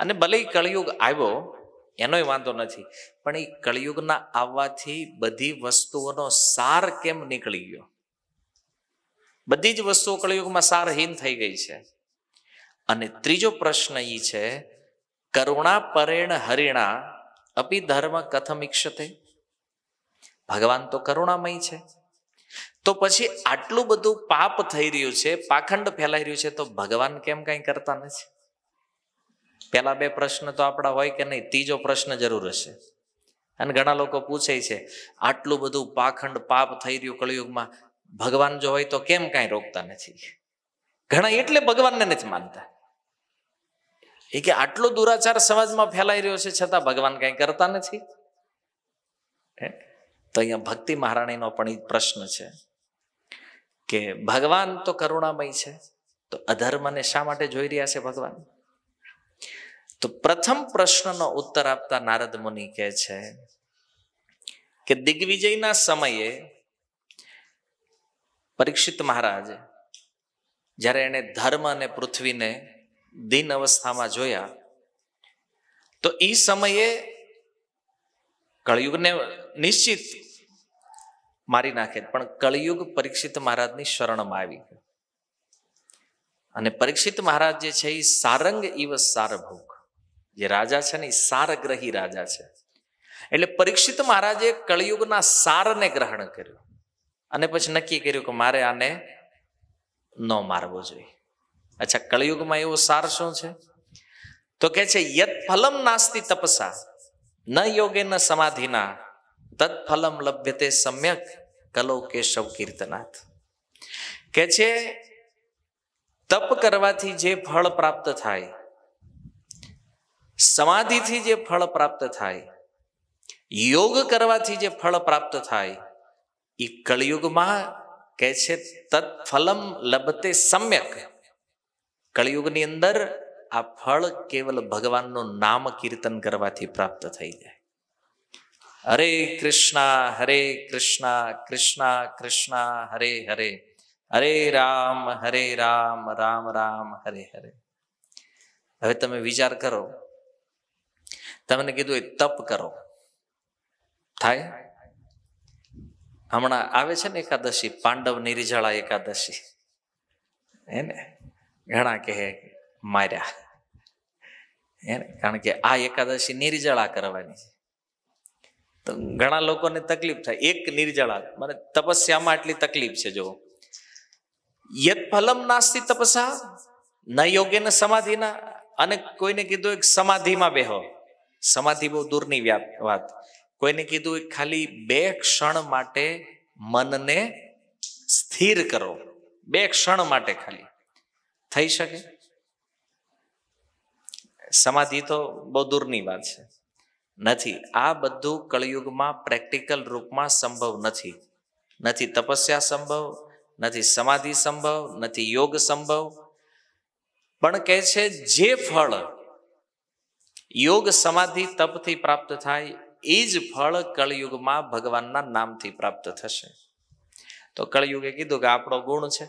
અને ભલે કળિયુગ આવ્યો એનોય વાંધો નથી પણ એ કળિયુગના આવવાથી બધી વસ્તુઓનો સાર કેમ નીકળી ગયો બધી જ વસ્તુઓ કળિયુગમાં સારહીન થઈ ગઈ છે અને ત્રીજો પ્રશ્ન એ છે કરુણા પરેણ હરિણા અપી ધર્મ કથમ ઈક્ષતે ભગવાન તો કરુણામય છે તો પછી આટલું બધું પાપ થઈ રહ્યું છે પાખંડ ફેલાઈ રહ્યું છે તો ભગવાન કેમ કંઈ કરતા નથી પેલા બે પ્રશ્ન તો આપણા હોય કે નહીં ત્રીજો પ્રશ્ન જરૂર હશે અને ઘણા લોકો પૂછે છે આટલું બધું પાખંડ પાપ થઈ રહ્યું કળિયુગમાં ભગવાન જો હોય તો કેમ કાંઈ રોકતા નથી ઘણા એટલે ભગવાનને નથી માનતા એ કે આટલો દુરાચાર સમાજમાં ફેલાઈ રહ્યો છે છતાં ભગવાન કંઈ કરતા નથી તો અહીંયા ભક્તિ મહારાણીનો પણ એ પ્રશ્ન છે કે ભગવાન તો કરુણામય છે તો અધર્મને શા માટે જોઈ રહ્યા છે ભગવાન તો પ્રથમ પ્રશ્નનો ઉત્તર આપતા નારદ મુનિ કહે છે કે દિગ્વિજયના સમયે પરીક્ષિત મહારાજ જ્યારે એણે ધર્મ અને પૃથ્વીને દિન અવસ્થામાં જોયા તો એ સમયે કળિયુગને નિશ્ચિત મારી નાખે પણ કળિયુગ પરીક્ષિત મહારાજની શરણમાં આવી ગયો અને પરીક્ષિત મહારાજ જે છે એ સારંગ ઇવ સારભુક જે રાજા છે ને એ સારગ્રહી રાજા છે એટલે પરીક્ષિત મહારાજે કળિયુગના સારને ગ્રહણ કર્યું અને પછી નક્કી કર્યું કે મારે આને ન મારવો જોઈએ અચ્છા કળિયુગમાં એવો સાર શું છે તો કે છે યત ફલમ નાસ્તિ તપસા ન યોગે ન સમાધિના તદ ફલમ તે સમ્યક કલો કેશવ કીર્તનાથ કે છે તપ કરવાથી જે ફળ પ્રાપ્ત થાય સમાધિથી જે ફળ પ્રાપ્ત થાય યોગ કરવાથી જે ફળ પ્રાપ્ત થાય એ કળિયુગમાં કહે છે તત્ફલમ લભતે સમ્યક કળિયુગની અંદર આ ફળ કેવલ ભગવાનનું નામ કીર્તન કરવાથી પ્રાપ્ત થઈ જાય હરે કૃષ્ણ હરે કૃષ્ણ કૃષ્ણ કૃષ્ણ હરે હરે હરે રામ હરે રામ રામ રામ હરે હરે હવે તમે વિચાર કરો તમને કીધું એ તપ કરો થાય હમણાં આવે છે ને એકાદશી પાંડવ નિર્જળા એકાદશી હે ને ઘણા કહે માર્યા કારણ કે આ એકાદશી નિર્જળા કરવાની છે તો ઘણા લોકોને તકલીફ થાય એક નિર્જળા મને તપસ્યામાં આટલી તકલીફ છે જો યત ફલમ નાસ્તી તપસા ન યોગ્ય ને સમાધિના અને કોઈને કીધું એક સમાધિમાં બેહો સમાધિ બહુ દૂરની વાત કોઈને કીધું એક ખાલી બે ક્ષણ માટે મનને સ્થિર કરો બે ક્ષણ માટે ખાલી થઈ શકે સમાધિ તો બહુ દૂરની વાત છે નથી આ બધું કળિયુગમાં પ્રેક્ટિકલ રૂપમાં સંભવ નથી નથી તપસ્યા સંભવ નથી સમાધિ સંભવ નથી યોગ સંભવ પણ કહે છે જે ફળ યોગ સમાધિ તપથી પ્રાપ્ત થાય એ જ ફળ કળિયુગમાં ભગવાનના નામથી પ્રાપ્ત થશે તો કળિયુગે કીધું કે આપણો ગુણ છે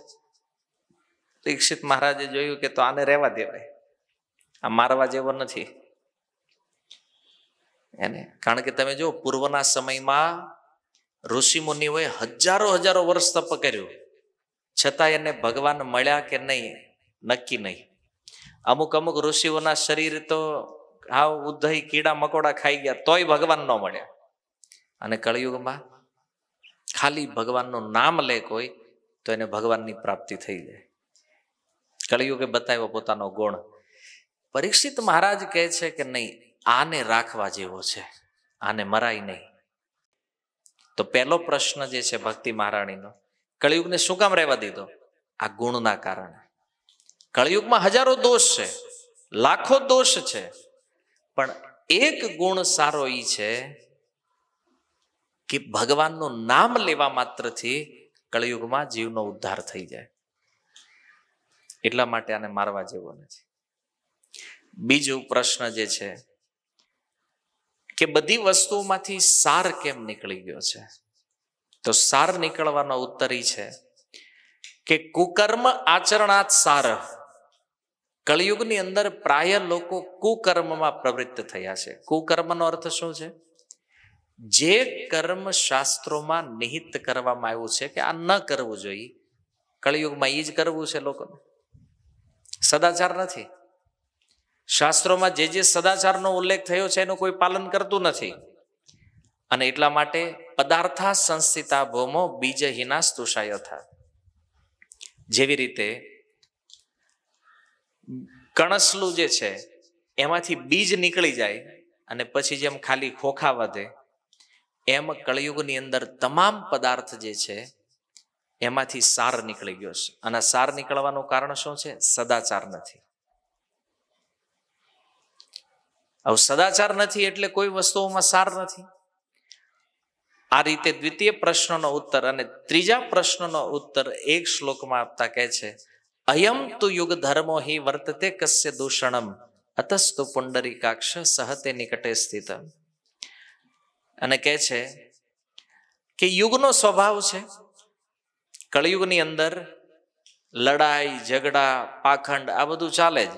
દીક્ષિત મહારાજે જોયું કે તો આને રહેવા દેવાય આ મારવા જેવો નથી એને કારણ કે તમે જો પૂર્વના સમયમાં ઋષિ મુનિઓએ હજારો હજારો વર્ષ તપ કર્યું છતાં એને ભગવાન મળ્યા કે નહીં નક્કી નહીં અમુક અમુક ઋષિઓના શરીર તો હાવ ઉદય કીડા મકોડા ખાઈ ગયા તોય ભગવાન ન મળ્યા અને કળિયુગમાં ખાલી ભગવાનનું નામ લે કોઈ તો એને ભગવાનની પ્રાપ્તિ થઈ જાય કળિયુગે બતાવ્યો પોતાનો ગુણ પરીક્ષિત મહારાજ કહે છે કે નહીં આને રાખવા જેવો છે આને મરાય નહીં તો પહેલો પ્રશ્ન જે છે ભક્તિ મહારાણીનો કળિયુગને શું કામ રહેવા દીધો આ ગુણના કારણે કળિયુગમાં હજારો દોષ છે લાખો દોષ છે પણ એક ગુણ સારો એ છે કે ભગવાનનું નામ લેવા માત્રથી કળિયુગમાં જીવનો ઉદ્ધાર થઈ જાય એટલા માટે આને મારવા જેવો નથી બીજો પ્રશ્ન જે છે કે બધી વસ્તુઓમાંથી સાર કેમ નીકળી ગયો છે તો સાર નીકળવાનો ઉત્તર ઈ છે કે કુકર્મ આચરણાત સાર કળિયુગની અંદર પ્રાય લોકો કુકર્મમાં પ્રવૃત્ત થયા છે કુકર્મનો અર્થ શું છે જે કર્મ શાસ્ત્રોમાં નિહિત કરવામાં આવ્યું છે કે આ ન કરવું જોઈએ કળિયુગમાં એ જ કરવું છે લોકોને સદાચાર નથી શાસ્ત્રોમાં જે જે સદાચારનો ઉલ્લેખ થયો છે એનું કોઈ પાલન કરતું નથી અને એટલા માટે પદાર્થા સંસ્થિતા ભોમો બીજ હિના સ્તુષાયથા જેવી રીતે કણસલું જે છે એમાંથી બીજ નીકળી જાય અને પછી જેમ ખાલી ખોખા વધે એમ કળિયુગની અંદર તમામ પદાર્થ જે છે એમાંથી સાર નીકળી ગયો છે અને સાર નીકળવાનું કારણ શું છે સદાચાર નથી હવે સદાચાર નથી એટલે કોઈ વસ્તુઓમાં સાર નથી આ રીતે દ્વિતીય પ્રશ્નનો ઉત્તર અને ત્રીજા પ્રશ્નનો ઉત્તર એક શ્લોકમાં આપતા કહે છે અયમ તુ યુગ ધર્મો હિ વર્તતે કસ્ય દૂષણમ અતસ્તુ કાક્ષ સહતે નિકટે સ્થિત અને કહે છે કે યુગનો સ્વભાવ છે કળિયુગની અંદર લડાઈ ઝઘડા પાખંડ આ બધું ચાલે જ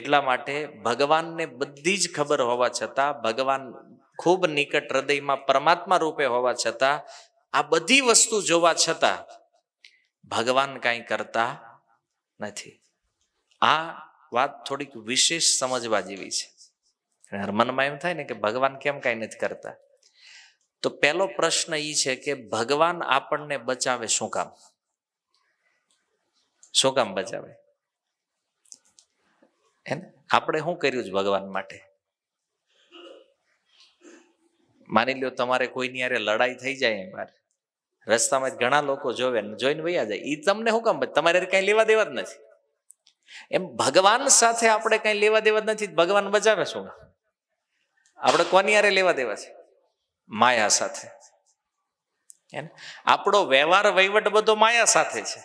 એટલા માટે ભગવાનને બધી જ ખબર હોવા છતાં ભગવાન ખૂબ નિકટ હૃદયમાં પરમાત્મા રૂપે હોવા છતાં આ બધી વસ્તુ જોવા છતાં ભગવાન કાંઈ કરતા નથી આ વાત થોડીક વિશેષ સમજવા જેવી છે મનમાં એમ થાય ને કે ભગવાન કેમ કાંઈ નથી કરતા તો પહેલો પ્રશ્ન એ છે કે ભગવાન આપણને બચાવે શું કામ શું કામ બચાવે હે આપણે શું કર્યું છે ભગવાન માટે માની લ્યો તમારે કોઈની યારે લડાઈ થઈ જાય એમાં રસ્તામાં ઘણા લોકો જોવે જોઈને વૈયા જાય એ તમને શું કામ તમારે કઈ લેવા દેવા જ નથી એમ ભગવાન સાથે આપણે કઈ લેવા દેવા જ નથી ભગવાન બચાવે શું આપણે કોની યારે લેવા દેવા છે માયા સાથે આપણો વ્યવહાર વહીવટ બધો માયા સાથે છે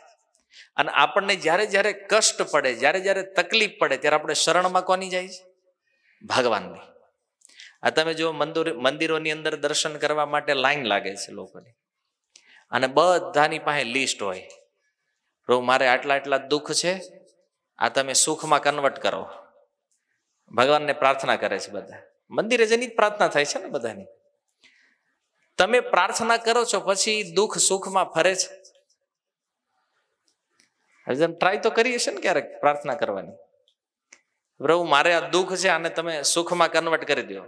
અને આપણને જ્યારે જ્યારે કષ્ટ પડે જ્યારે જ્યારે તકલીફ પડે ત્યારે આપણે શરણમાં કોની જાય છે ભગવાનની આ તમે જો મંદિર મંદિરોની અંદર દર્શન કરવા માટે લાઈન લાગે છે લોકોની અને બધાની પાસે લિસ્ટ હોય પ્રભુ મારે આટલા આટલા દુઃખ છે આ તમે સુખમાં કન્વર્ટ કરો ભગવાનને પ્રાર્થના કરે છે બધા મંદિરે જઈને જ પ્રાર્થના થાય છે ને બધાની તમે પ્રાર્થના કરો છો પછી દુઃખ સુખમાં ફરે છે ટ્રાય તો કરીએ છીએ ને ક્યારેક પ્રાર્થના કરવાની પ્રભુ મારે આ દુઃખ છે આને તમે સુખમાં કન્વર્ટ કરી દો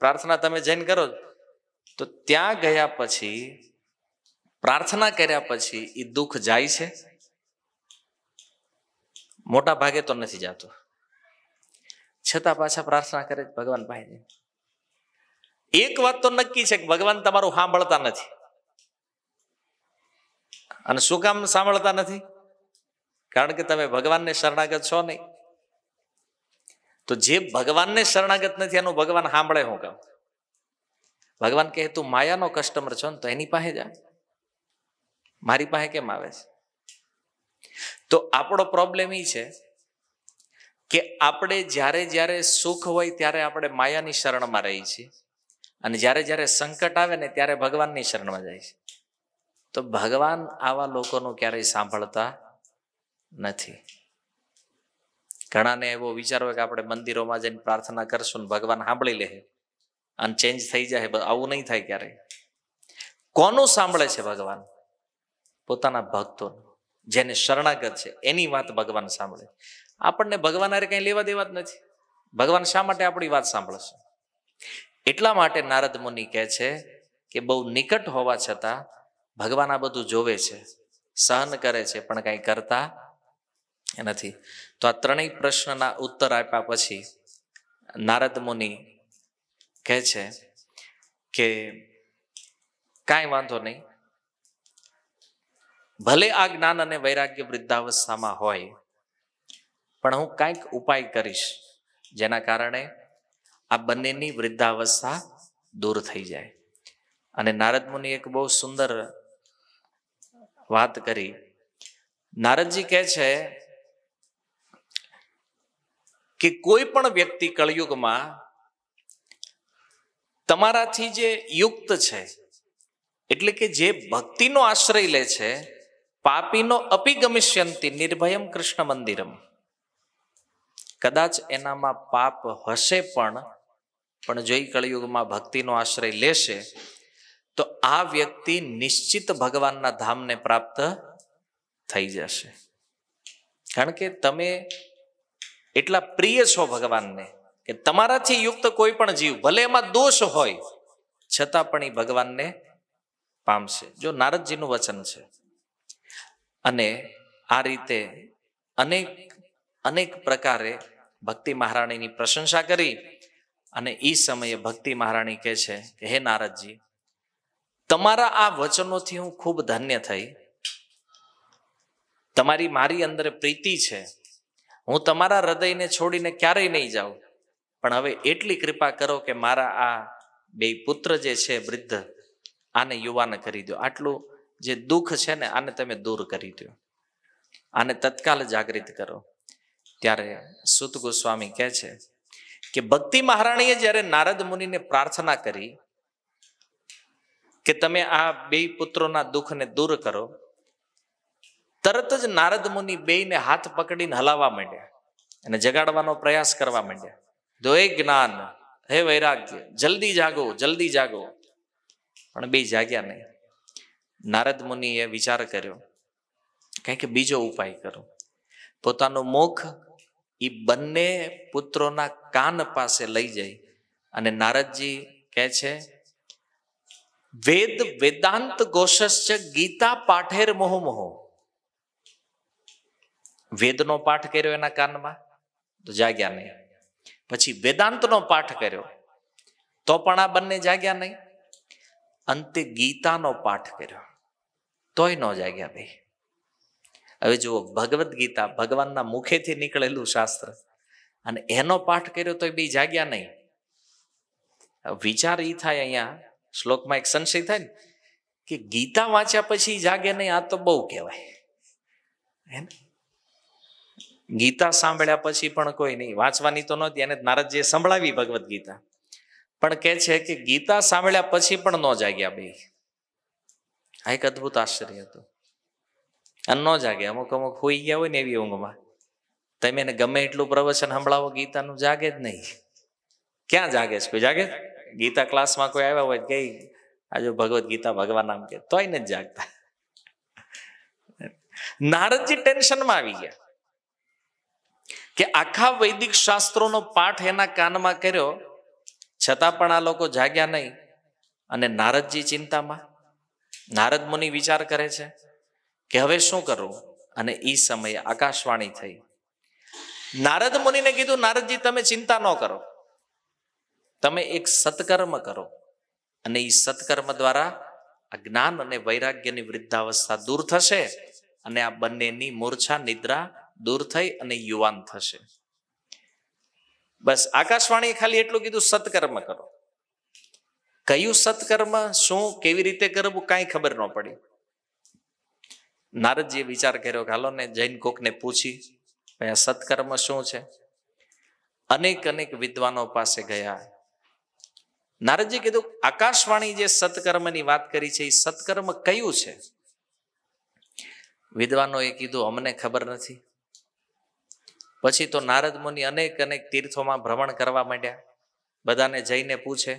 પ્રાર્થના તમે જૈન કરો તો ત્યાં ગયા પછી પ્રાર્થના કર્યા પછી એ દુઃખ જાય છે મોટા ભાગે તો નથી જાતો છતાં પાછા પ્રાર્થના કરે ભગવાન ભાઈ એક વાત તો નક્કી છે કે ભગવાન તમારું સાંભળતા નથી અને શું કામ સાંભળતા નથી કારણ કે તમે ભગવાનને શરણાગત છો નહીં તો જે ભગવાનને શરણાગત નથી એનું ભગવાન સાંભળે હું કામ ભગવાન કહે તું માયાનો કસ્ટમર છો ને તો એની પાસે જા મારી પાસે કેમ આવે છે તો આપણો પ્રોબ્લેમ એ છે કે આપણે જ્યારે જ્યારે સુખ હોય ત્યારે આપણે માયાની શરણમાં રહી છીએ અને જ્યારે જ્યારે સંકટ આવે ને ત્યારે ભગવાનની શરણમાં જાય છે તો ભગવાન આવા લોકોનું ક્યારેય સાંભળતા નથી ઘણાને એવો વિચાર હોય કે આપણે મંદિરોમાં જઈને પ્રાર્થના કરશું ને ભગવાન સાંભળી લે અને ચેન્જ થઈ જાય આવું નહીં થાય ક્યારેય કોનું સાંભળે છે ભગવાન પોતાના ભક્તોનું જેને શરણાગત છે એની વાત ભગવાન સાંભળે આપણને ભગવાન અરે કંઈ લેવા દેવા જ નથી ભગવાન શા માટે આપણી વાત સાંભળશે એટલા માટે નારદ મુનિ કહે છે કે બહુ નિકટ હોવા છતાં ભગવાન આ બધું જોવે છે સહન કરે છે પણ કાંઈ કરતા નથી તો આ ત્રણેય પ્રશ્નના ઉત્તર આપ્યા પછી નારદ મુનિ કહે છે કે કાંઈ વાંધો નહીં ભલે આ જ્ઞાન અને વૈરાગ્ય વૃદ્ધાવસ્થામાં હોય પણ હું કાંઈક ઉપાય કરીશ જેના કારણે આ બંનેની વૃદ્ધાવસ્થા દૂર થઈ જાય અને નારદ મુનિ એક બહુ સુંદર વાત કરી નારદજી કહે છે કે કોઈ પણ વ્યક્તિ કળયુગમાં તમારાથી જે યુક્ત છે એટલે કે જે ભક્તિનો આશ્રય લે છે પાપીનો અપિગમિષ્યંતિ નિર્ભયમ કૃષ્ણ મંદિરમ કદાચ એનામાં પાપ હશે પણ પણ જો કળિયુગમાં ભક્તિનો આશ્રય લેશે તો આ વ્યક્તિ નિશ્ચિત ભગવાનના ધામને પ્રાપ્ત થઈ જશે કારણ કે તમે એટલા પ્રિય છો ભગવાનને કે તમારાથી યુક્ત કોઈ પણ જીવ ભલે એમાં દોષ હોય છતાં પણ એ ભગવાનને પામશે જો નારદજીનું વચન છે અને આ રીતે અનેક અનેક પ્રકારે ભક્તિ મહારાણીની પ્રશંસા કરી અને એ સમયે ભક્તિ મહારાણી કહે છે કે હે નારદજી તમારા આ વચનોથી હું ખૂબ ધન્ય થઈ તમારી મારી અંદર પ્રીતિ છે હું તમારા હૃદયને છોડીને ક્યારેય નહીં જાઉં પણ હવે એટલી કૃપા કરો કે મારા આ બે પુત્ર જે છે વૃદ્ધ આને યુવાન કરી દો આટલું જે દુઃખ છે ને આને તમે દૂર કરી દો આને તત્કાલ જાગૃત કરો ત્યારે સુત ગોસ્વામી કહે છે કે ભક્તિ મહારાણીએ જ્યારે નારદ મુનિને પ્રાર્થના કરી કે તમે આ બે પુત્રોના દુઃખને દૂર કરો તરત જ નારદ મુનિ બેયને હાથ પકડીને હલાવવા માંડ્યા અને જગાડવાનો પ્રયાસ કરવા માંડ્યા એ જ્ઞાન હે વૈરાગ્ય જલ્દી જાગો જલ્દી જાગો પણ બે જાગ્યા નહીં નારદ મુનિએ વિચાર કર્યો કંઈક બીજો ઉપાય કરો પોતાનું મુખ એ બંને પુત્રોના કાન પાસે લઈ જાય અને નારદજી કહે છે વેદ વેદાંત ગોષશ્ચ ગીતા પાઠેર મોહ મોહ વેદનો પાઠ કર્યો એના કાનમાં તો જાગ્યા નહીં પછી વેદાંતનો પાઠ કર્યો તો પણ આ બંને જાગ્યા નહીં અંતે ગીતાનો પાઠ કર્યો તોય ન જાગ્યા ભાઈ હવે જુઓ ભગવદ્ ગીતા ભગવાનના મુખેથી નીકળેલું શાસ્ત્ર અને એનો પાઠ કર્યો તો એ બી જાગ્યા નહીં વિચાર એ થાય અહીંયા શ્લોકમાં એક સંશય થાય ને કે ગીતા વાંચ્યા પછી જાગે નહીં આ તો બહુ કહેવાય હે ગીતા સાંભળ્યા પછી પણ કોઈ નહીં વાંચવાની તો નહોતી એને નારદજીએ સંભળાવી ભગવદ્ ગીતા પણ કે છે કે ગીતા સાંભળ્યા પછી પણ ન જાગ્યા બે આ એક અદભુત આશ્ચર્ય હતું અને ન જાગે અમુક અમુક હોઈ ગયા હોય ને એવી ઊંઘમાં તમે એને ગમે એટલું પ્રવચન સંભળાવો ગીતાનું જાગે જ નહીં ક્યાં જાગે છે કોઈ જાગે ગીતા ક્લાસમાં કોઈ આવ્યા હોય કઈ આજે ભગવદ્ ગીતા ભગવાન નામ કે તોય નથી જાગતા નારદજી ટેન્શનમાં આવી ગયા કે આખા વૈદિક શાસ્ત્રોનો પાઠ એના કાનમાં કર્યો છતાં પણ આ લોકો જાગ્યા નહીં અને નારદજી ચિંતામાં નારદ મુનિ વિચાર કરે છે કે હવે શું કરવું અને એ સમયે આકાશવાણી થઈ નારદ મુનિને કીધું નારદજી તમે ચિંતા ન કરો તમે એક સત્કર્મ કરો અને એ સત્કર્મ દ્વારા આ જ્ઞાન અને વૈરાગ્યની વૃદ્ધાવસ્થા દૂર થશે અને આ બંનેની મૂર્છા નિદ્રા દૂર થઈ અને યુવાન થશે બસ આકાશવાણીએ ખાલી એટલું કીધું સત્કર્મ કરો કયું સત્કર્મ શું કેવી રીતે કરવું કાંઈ ખબર ન પડી નારદજીએ વિચાર કર્યો કે હાલો ને જૈન કોકને પૂછી આ સત્કર્મ શું છે અનેક અનેક વિદ્વાનો પાસે ગયા નારદજી કીધું આકાશવાણી જે સત્કર્મની વાત કરી છે એ સત્કર્મ કયું છે વિદ્વાનોએ કીધું અમને ખબર નથી પછી તો નારદ મુનિ અનેક અનેક તીર્થોમાં ભ્રમણ કરવા માંડ્યા બધાને જઈને પૂછે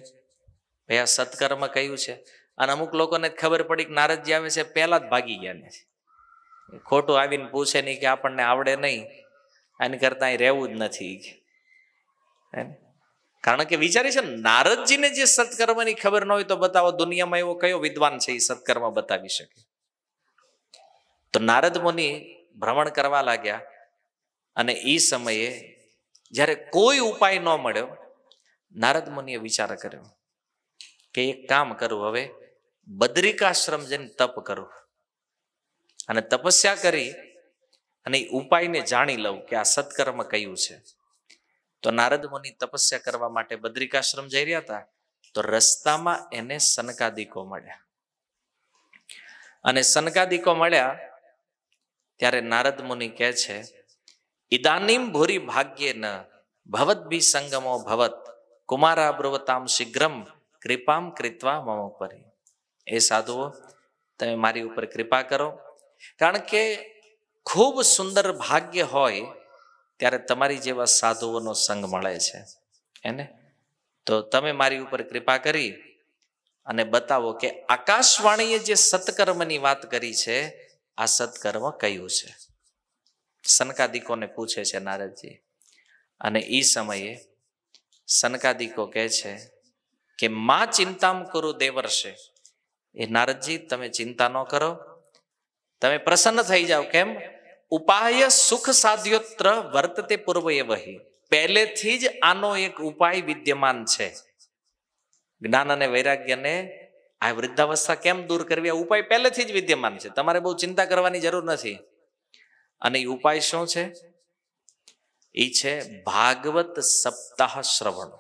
ભાઈ આ સત્કર્મ કયું છે અને અમુક લોકોને ખબર પડી કે નારદજી આવે છે પહેલા જ ભાગી ગયા નથી ખોટું આવીને પૂછે નહીં કે આપણને આવડે નહીં એની કરતા અહીં રહેવું જ નથી કારણ કે વિચારી છે નારદજીને જે સત્કર્મની ખબર ન હોય તો બતાવો દુનિયામાં એવો કયો વિદ્વાન છે એ સત્કર્મ બતાવી શકે તો નારદ મુનિ ભ્રમણ કરવા લાગ્યા અને એ સમયે જ્યારે કોઈ ઉપાય ન મળ્યો નારદ મુનિએ વિચાર કર્યો કે એક કામ કરું હવે બદ્રિકાશ્રમ જઈને તપ કરું અને તપસ્યા કરી અને ઉપાયને જાણી લઉં કે આ સત્કર્મ કયું છે તો નારદ મુનિ તપસ્યા કરવા માટે બદ્રિકાશ્રમ જઈ રહ્યા હતા તો રસ્તામાં એને સનકાદિકો મળ્યા અને સનકાદિકો મળ્યા ત્યારે નારદ મુનિ કહે છે ઇદાનીમ ભૂરી ભાગ્યે ન ભવત ભી સંગમો ભવત કુમારા બ્રુવતામ શીઘ્રમ કૃપામ કૃત્વા પરી એ સાધુઓ તમે મારી ઉપર કૃપા કરો કારણ કે ખૂબ સુંદર ભાગ્ય હોય ત્યારે તમારી જેવા સાધુઓનો સંગ મળે છે એને તો તમે મારી ઉપર કૃપા કરી અને બતાવો કે આકાશવાણીએ જે સત્કર્મની વાત કરી છે આ સત્કર્મ કયું છે સનકાદિકોને પૂછે છે નારદજી અને એ સમયે સનકાદિકો કહે છે કે માં ચિંતામ કરું દેવર્ષે એ નારદજી તમે ચિંતા ન કરો તમે પ્રસન્ન થઈ જાઓ કેમ ઉપાય સુખ સાધ્યોત્ર વર્તતે પૂર્વ એ વહી પહેલેથી જ આનો એક ઉપાય વિદ્યમાન છે જ્ઞાન અને વૈરાગ્યને આ વૃદ્ધાવસ્થા કેમ દૂર કરવી આ ઉપાય પહેલેથી જ વિદ્યમાન છે તમારે બહુ ચિંતા કરવાની જરૂર નથી અને એ ઉપાય શું છે એ છે ભાગવત સપ્તાહ શ્રવણ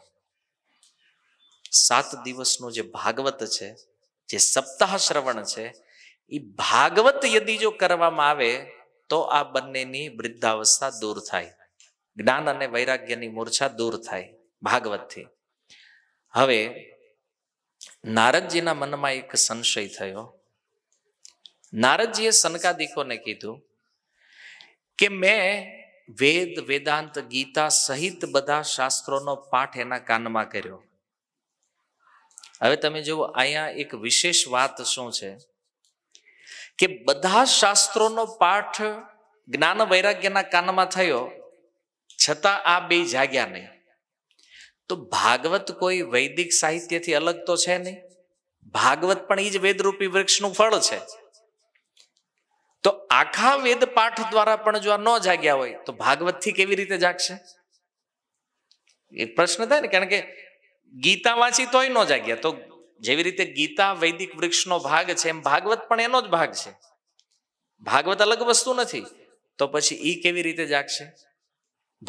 સાત દિવસનો જે ભાગવત છે જે સપ્તાહ શ્રવણ છે એ ભાગવત યદી જો કરવામાં આવે તો આ બંનેની વૃદ્ધાવસ્થા દૂર થાય જ્ઞાન અને વૈરાગ્યની મૂર્છા દૂર થાય ભાગવતથી હવે નારદજીના મનમાં એક સંશય થયો નારદજીએ સનકાદિકોને કીધું કે મેં વેદ વેદાંત ગીતા સહિત બધા શાસ્ત્રોનો પાઠ એના કાનમાં કર્યો હવે તમે જુઓ અહીંયા એક વિશેષ વાત શું છે કે બધા શાસ્ત્રોનો પાઠ જ્ઞાન વૈરાગ્યના કાનમાં થયો છતાં આ બે જાગ્યા નહીં તો ભાગવત કોઈ વૈદિક સાહિત્યથી અલગ તો છે નહીં ભાગવત પણ એ જ વેદરૂપી વૃક્ષનું ફળ છે તો આખા વેદ પાઠ દ્વારા પણ જો આ ન જાગ્યા હોય તો ભાગવતથી કેવી રીતે જાગશે એક પ્રશ્ન થાય ને કારણ કે ગીતા વાંચી તોય ન જાગ્યા તો જેવી રીતે ગીતા વૈદિક વૃક્ષનો ભાગ છે એમ ભાગવત પણ એનો જ ભાગ છે ભાગવત અલગ વસ્તુ નથી તો પછી ઈ કેવી રીતે જાગશે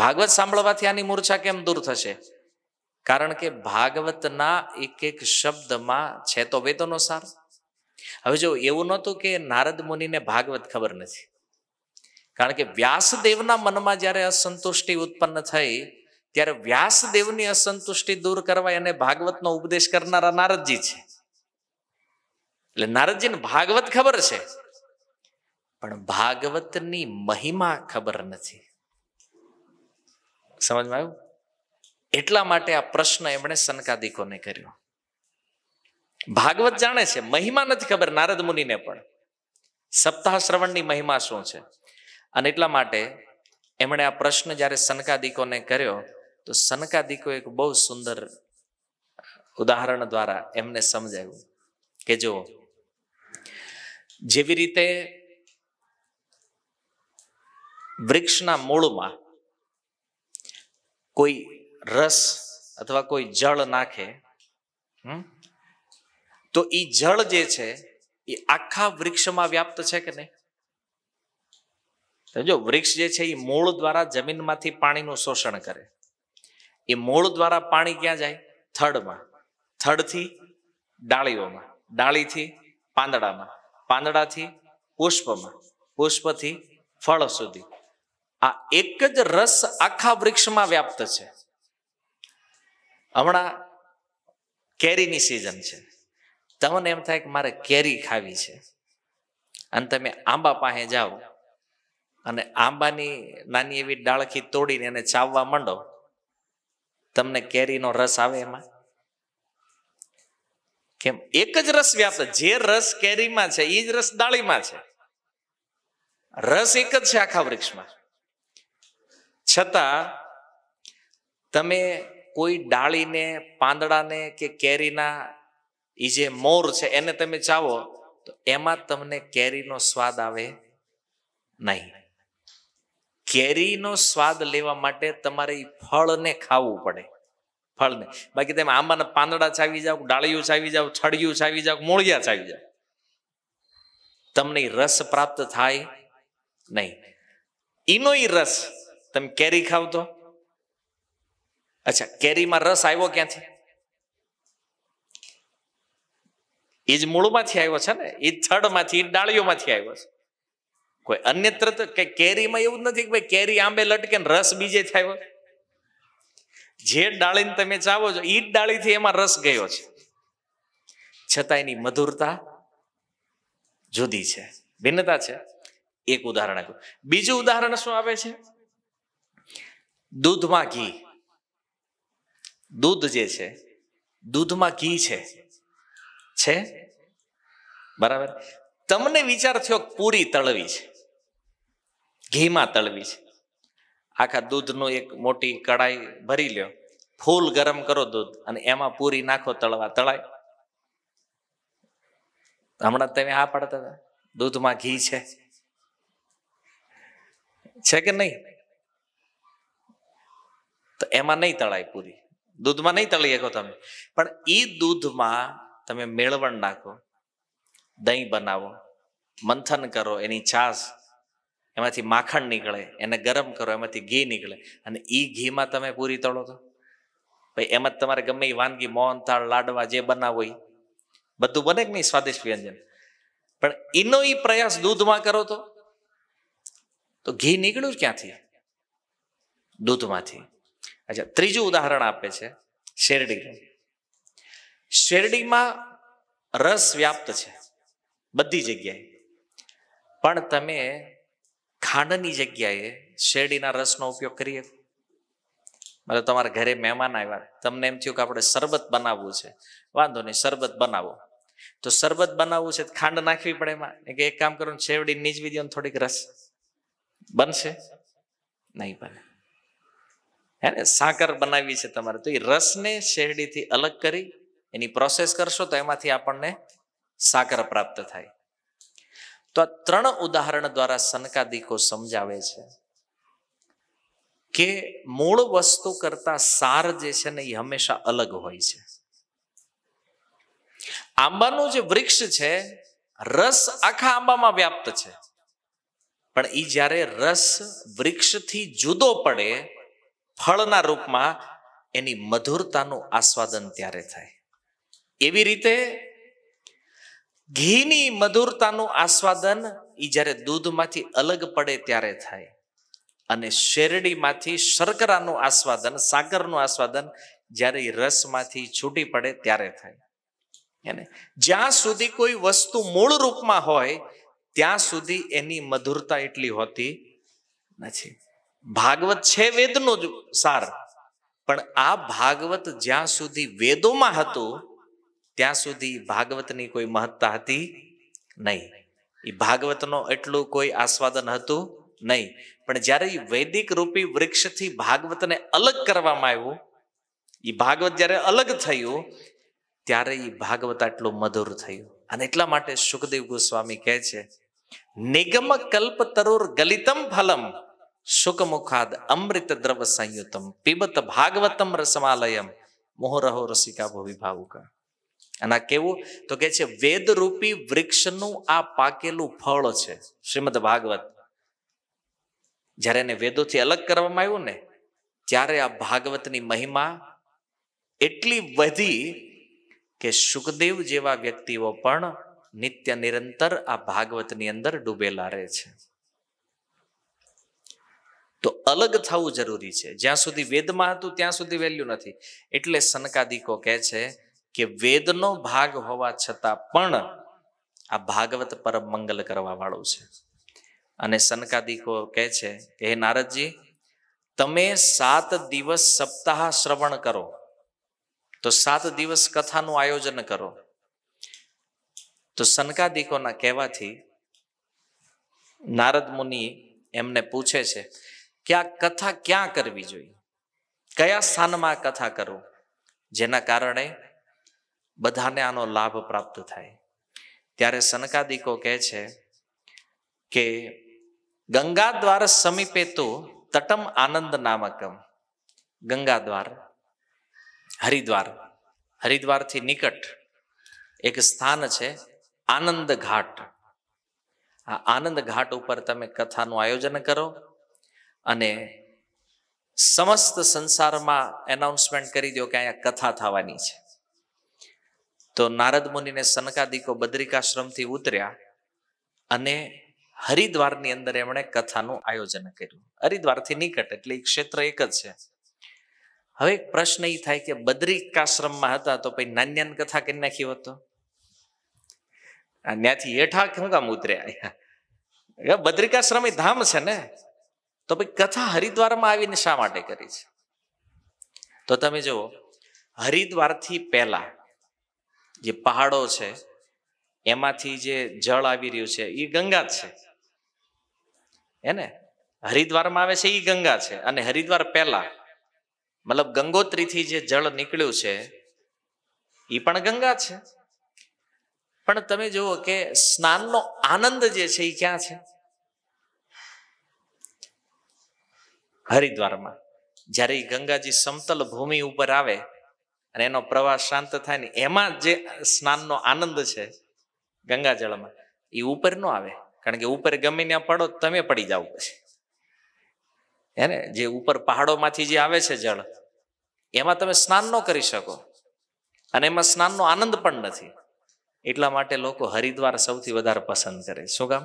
ભાગવત સાંભળવાથી આની મૂર્છા કેમ દૂર થશે કારણ કે ભાગવતના એક એક શબ્દમાં છે તો વેદોનો સાર હવે જો એવું નહોતું કે નારદ મુનિને ભાગવત ખબર નથી કારણ કે વ્યાસદેવના મનમાં જ્યારે અસંતુષ્ટિ ઉત્પન્ન થઈ ત્યારે વ્યાસદેવની અસંતુષ્ટિ દૂર કરવા એને ભાગવતનો ઉપદેશ કરનારા નારદજી છે એટલે નારદજીને ભાગવત ખબર છે પણ ભાગવતની મહિમા ખબર નથી સમજમાં આવ્યું એટલા માટે આ પ્રશ્ન એમણે સનકાદિકોને કર્યો ભાગવત જાણે છે મહિમા નથી ખબર નારદ મુનિને પણ સપ્તાહ શ્રવણની મહિમા શું છે અને એટલા માટે એમણે આ પ્રશ્ન જ્યારે સનકાદિકોને કર્યો તો સનકાદિકો એક બહુ સુંદર ઉદાહરણ દ્વારા એમને સમજાયું કે જો જેવી રીતે વૃક્ષના મૂળમાં કોઈ રસ અથવા કોઈ જળ નાખે તો એ જળ જે છે એ આખા વૃક્ષમાં વ્યાપ્ત છે કે નહીં જો વૃક્ષ જે છે એ મૂળ દ્વારા જમીનમાંથી પાણીનું શોષણ કરે એ મૂળ દ્વારા પાણી ક્યાં જાય થડમાં થડથી ડાળીઓમાં ડાળીથી પાંદડામાં પાંદડાથી પુષ્પમાં પુષ્પથી ફળ સુધી આ એક જ રસ આખા વૃક્ષમાં વ્યાપ્ત છે હમણાં કેરીની સિઝન છે તમને એમ થાય કે મારે કેરી ખાવી છે અને તમે આંબા પાસે જાઓ અને આંબાની નાની એવી ડાળખી તોડીને એને ચાવવા માંડો તમને કેરીનો રસ આવે એમાં કેમ એક જ રસ વ્યાપ્ત જે રસ કેરીમાં છે એ જ રસ દાળીમાં છે રસ એક જ છે આખા વૃક્ષમાં છતાં તમે કોઈ ડાળીને પાંદડાને કે કેરીના એ જે મોર છે એને તમે ચાવો તો એમાં તમને કેરીનો સ્વાદ આવે નહીં કેરીનો સ્વાદ લેવા માટે તમારે એ ફળને ખાવું પડે ફળને બાકી તમે આંબાના પાંદડા ચાવી જાઓ ડાળિયું ચાવી જાઓ છડિયું ચાવી જાઓ મૂળિયા ચાવી જાઓ તમને રસ પ્રાપ્ત થાય નહીં એનો રસ તમે કેરી ખાવ તો અચ્છા કેરીમાં રસ આવ્યો ક્યાંથી એ જ મૂળમાંથી આવ્યો છે ને એ થડમાંથી ડાળીઓમાંથી આવ્યો છે કોઈ અન્યત્ર તો કે કેરીમાં એવું જ નથી કે ભાઈ કેરી આંબે લટકે ને રસ બીજે થાય જે ડાળીને તમે ચાવો છો એ જ ડાળીથી એમાં રસ ગયો છે છતાં એની મધુરતા જુદી છે ભિન્નતા છે એક ઉદાહરણ આપ્યું બીજું ઉદાહરણ શું આવે છે દૂધમાં ઘી દૂધ જે છે દૂધમાં ઘી છે છે બરાબર તમને વિચાર થયો પૂરી તળવી છે ઘીમાં તળવી છે આખા દૂધનું એક મોટી કડાઈ ભરી લ્યો ફૂલ ગરમ કરો દૂધ અને એમાં પૂરી નાખો તળવા તળાય હમણાં તમે હા પડતા હતા દૂધમાં ઘી છે છે કે નહીં તો એમાં નહીં તળાય પૂરી દૂધમાં નહીં તળી શકો તમે પણ એ દૂધમાં તમે મેળવણ નાખો દહીં બનાવો મંથન કરો એની છાશ એમાંથી માખણ નીકળે એને ગરમ કરો એમાંથી ઘી નીકળે અને એ ઘીમાં તમે પૂરી તળો તો ભાઈ એમાં તમારે ગમે એ વાનગી મોહન મોહનથાળ લાડવા જે બનાવો એ બધું બને કે નહીં સ્વાદિષ્ટ વ્યંજન પણ એનો એ પ્રયાસ દૂધમાં કરો તો તો ઘી નીકળ્યું જ ક્યાંથી દૂધમાંથી અચ્છા ત્રીજું ઉદાહરણ આપે છે શેરડી શેરડીમાં રસ વ્યાપ્ત છે બધી જગ્યાએ પણ તમે ખાંડની જગ્યાએ શેરડીના રસનો ઉપયોગ કરીએ મતલબ તમારા ઘરે મહેમાન આવ્યા તમને એમ થયું કે આપણે શરબત બનાવવું છે વાંધો નહીં શરબત બનાવો તો શરબત બનાવવું છે ખાંડ નાખવી પડે એમાં કે એક કામ કરો શેરડી નીચવી દો થોડીક રસ બનશે નહીં બને હે ને સાકર બનાવી છે તમારે તો એ રસને શેરડીથી અલગ કરી એની પ્રોસેસ કરશો તો એમાંથી આપણને સાકર પ્રાપ્ત થાય તો આ ત્રણ ઉદાહરણ દ્વારા સનકાદિકો સમજાવે છે કે મૂળ વસ્તુ કરતા સાર જે છે ને એ હંમેશા અલગ હોય છે આંબાનું જે વૃક્ષ છે રસ આખા આંબામાં વ્યાપ્ત છે પણ એ જ્યારે રસ વૃક્ષથી જુદો પડે ફળના રૂપમાં એની મધુરતાનું આસ્વાદન ત્યારે થાય એવી રીતે ઘીની મધુરતાનું આસ્વાદન એ જ્યારે દૂધમાંથી અલગ પડે ત્યારે થાય અને શેરડીમાંથી શર્કરાનું આસ્વાદન સાકરનું આસ્વાદન જ્યારે રસમાંથી છૂટી પડે ત્યારે થાય એને જ્યાં સુધી કોઈ વસ્તુ મૂળ રૂપમાં હોય ત્યાં સુધી એની મધુરતા એટલી હોતી નથી ભાગવત છે વેદનો જ સાર પણ આ ભાગવત જ્યાં સુધી વેદોમાં હતું ત્યાં સુધી ભાગવતની કોઈ મહત્તા હતી નહીં એ ભાગવતનો એટલું કોઈ આસ્વાદન હતું નહીં પણ જ્યારે એ વૈદિક રૂપી વૃક્ષથી ભાગવતને અલગ કરવામાં આવ્યું એ ભાગવત જ્યારે અલગ થયું ત્યારે એ ભાગવત આટલું મધુર થયું અને એટલા માટે સુખદેવ ગોસ્વામી કહે છે નિગમ કલ્પ તરુર ગલિતમ ફલમ સુખમુખાદ અમૃત દ્રવ સંયુતમ પીબત ભાગવતમ રસમાલયમ મોહરહો રસિકા ભવિભાવુકા અને આ કેવું તો કે છે વેદરૂપી વૃક્ષનું આ પાકેલું ફળ છે શ્રીમદ ભાગવત જ્યારે એને વેદોથી અલગ કરવામાં આવ્યું ને ત્યારે આ ભાગવતની મહિમા એટલી વધી કે સુખદેવ જેવા વ્યક્તિઓ પણ નિત્ય નિરંતર આ ભાગવતની અંદર ડૂબેલા રહે છે તો અલગ થવું જરૂરી છે જ્યાં સુધી વેદમાં હતું ત્યાં સુધી વેલ્યુ નથી એટલે સનકાદિકો કહે છે કે વેદનો ભાગ હોવા છતાં પણ આ ભાગવત પરમ મંગલ કરવા વાળું છે અને સનકાદિકો કહે છે કે હે નારદજી તમે સાત દિવસ સપ્તાહ શ્રવણ કરો તો સાત દિવસ કથાનું આયોજન કરો તો સનકાદિકોના કહેવાથી નારદ મુનિ એમને પૂછે છે કે આ કથા ક્યાં કરવી જોઈએ કયા સ્થાનમાં કથા કરું જેના કારણે બધાને આનો લાભ પ્રાપ્ત થાય ત્યારે સનકાદિકો કહે છે કે ગંગા દ્વાર સમીપે તો તટમ આનંદ નામકમ ગંગા દ્વાર હરિદ્વાર હરિદ્વારથી નિકટ એક સ્થાન છે આનંદ ઘાટ આ આનંદ ઘાટ ઉપર તમે કથાનું આયોજન કરો અને સમસ્ત સંસારમાં એનાઉન્સમેન્ટ કરી દો કે અહીંયા કથા થવાની છે તો નારદ મુનિને સનકાદિકો બદ્રિકાશ્રમથી ઉતર્યા અને હરિદ્વારની અંદર એમણે કથાનું આયોજન કર્યું હરિદ્વારથી નિકટ એટલે એ ક્ષેત્ર એક જ છે હવે એક પ્રશ્ન એ થાય કે બદ્રિકાશ્રમમાં હતા તો પછી નાન્યાન કથા કરી નાખી હતો ત્યાંથી હેઠા શું કામ ઉતર્યા બદ્રિકાશ્રમ એ ધામ છે ને તો પછી કથા હરિદ્વારમાં આવીને શા માટે કરી છે તો તમે જુઓ હરિદ્વારથી પહેલા જે પહાડો છે એમાંથી જે જળ આવી રહ્યું છે એ ગંગા છે હે હરિદ્વારમાં આવે છે એ ગંગા છે અને હરિદ્વાર પહેલા મતલબ ગંગોત્રીથી જે જળ નીકળ્યું છે એ પણ ગંગા છે પણ તમે જુઓ કે સ્નાનનો આનંદ જે છે એ ક્યાં છે હરિદ્વારમાં જ્યારે એ ગંગાજી સમતલ ભૂમિ ઉપર આવે અને એનો પ્રવાહ શાંત થાય ને એમાં જે સ્નાનનો આનંદ છે ગંગાજળમાં એ ઉપર નો આવે કારણ કે ઉપર ગમે ત્યાં પડો તમે પડી જાઓ પછી હે ને જે ઉપર પહાડોમાંથી જે આવે છે જળ એમાં તમે સ્નાન ન કરી શકો અને એમાં સ્નાનનો આનંદ પણ નથી એટલા માટે લોકો હરિદ્વાર સૌથી વધારે પસંદ કરે શું કામ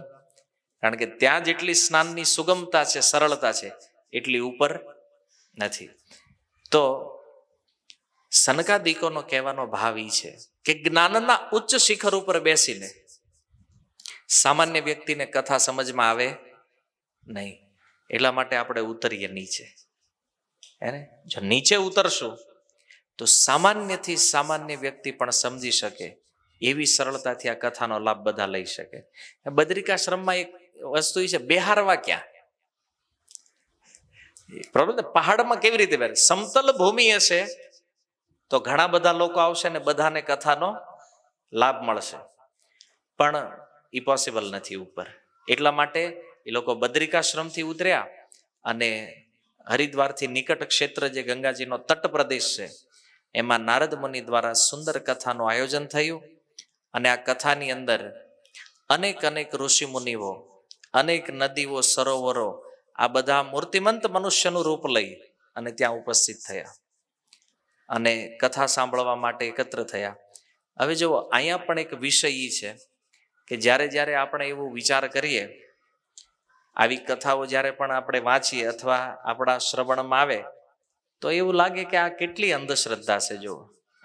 કારણ કે ત્યાં જેટલી સ્નાનની સુગમતા છે સરળતા છે એટલી ઉપર નથી તો સનકાદિકોનો કહેવાનો ભાવ ઈ છે કે જ્ઞાનના ઉચ્ચ શિખર ઉપર બેસીને સામાન્ય વ્યક્તિને કથા સમજમાં આવે નહીં એટલા માટે આપણે ઉતરીએ નીચે હે જો નીચે ઉતરશું તો સામાન્યથી સામાન્ય વ્યક્તિ પણ સમજી શકે એવી સરળતાથી આ કથાનો લાભ બધા લઈ શકે બદ્રિકાશ્રમમાં એક વસ્તુ છે બેહારવા ક્યાં પ્રોબ્લેમ પહાડમાં કેવી રીતે સમતલ ભૂમિ હશે તો ઘણા બધા લોકો આવશે ને બધાને કથાનો લાભ મળશે પણ ઈ પોસિબલ નથી ઉપર એટલા માટે એ લોકો બદ્રિકાશ્રમથી ઉતર્યા અને હરિદ્વારથી નિકટ ક્ષેત્ર જે ગંગાજીનો તટ પ્રદેશ છે એમાં નારદ મુનિ દ્વારા સુંદર કથાનું આયોજન થયું અને આ કથાની અંદર અનેક અનેક ઋષિ મુનિઓ અનેક નદીઓ સરોવરો આ બધા મૂર્તિમંત મનુષ્યનું રૂપ લઈ અને ત્યાં ઉપસ્થિત થયા અને કથા સાંભળવા માટે એકત્ર થયા હવે જો અહીંયા પણ એક વિષય છે કે જ્યારે જ્યારે આપણે એવો વિચાર કરીએ આવી કથાઓ જ્યારે પણ આપણે વાંચીએ અથવા આપણા શ્રવણમાં આવે તો એવું લાગે કે આ કેટલી અંધશ્રદ્ધા છે જો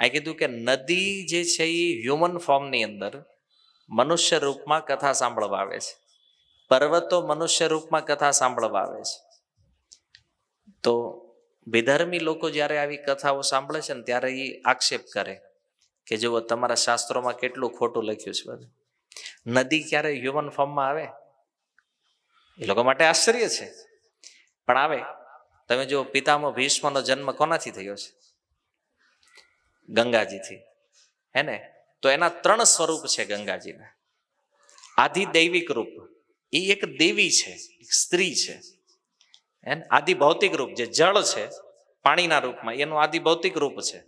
આ કીધું કે નદી જે છે એ હ્યુમન ફોર્મની અંદર મનુષ્ય રૂપમાં કથા સાંભળવા આવે છે પર્વતો મનુષ્ય રૂપમાં કથા સાંભળવા આવે છે તો બેધર્મી લોકો જ્યારે આવી કથાઓ સાંભળે છે ને ત્યારે એ આક્ષેપ કરે કે જુઓ તમારા શાસ્ત્રોમાં કેટલું ખોટું લખ્યું છે બધું નદી ક્યારે હ્યુમન ફોર્મમાં આવે એ લોકો માટે આશ્ચર્ય છે પણ આવે તમે જો પિતામહ ભીષ્મનો જન્મ કોનાથી થયો છે ગંગાજીથી હે ને તો એના ત્રણ સ્વરૂપ છે ગંગાજીના આધિ દૈવિક રૂપ એ એક દેવી છે એક સ્ત્રી છે હે આદિ ભૌતિક રૂપ જે જળ છે પાણીના રૂપમાં એનું આદિ ભૌતિક રૂપ છે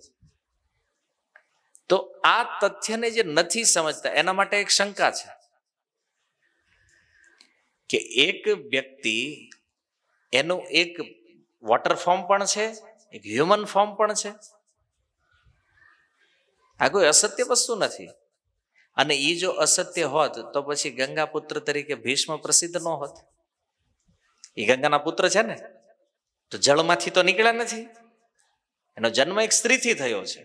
તો આ તથ્યને જે નથી સમજતા એના માટે એક શંકા છે કે એક વ્યક્તિ એનું એક વોટર ફોર્મ પણ છે એક હ્યુમન ફોર્મ પણ છે આ કોઈ અસત્ય વસ્તુ નથી અને એ જો અસત્ય હોત તો પછી ગંગાપુત્ર તરીકે ભીષ્મ પ્રસિદ્ધ ન હોત એ ગંગાના પુત્ર છે ને તો જળમાંથી તો નીકળ્યા નથી એનો જન્મ એક સ્ત્રીથી થયો છે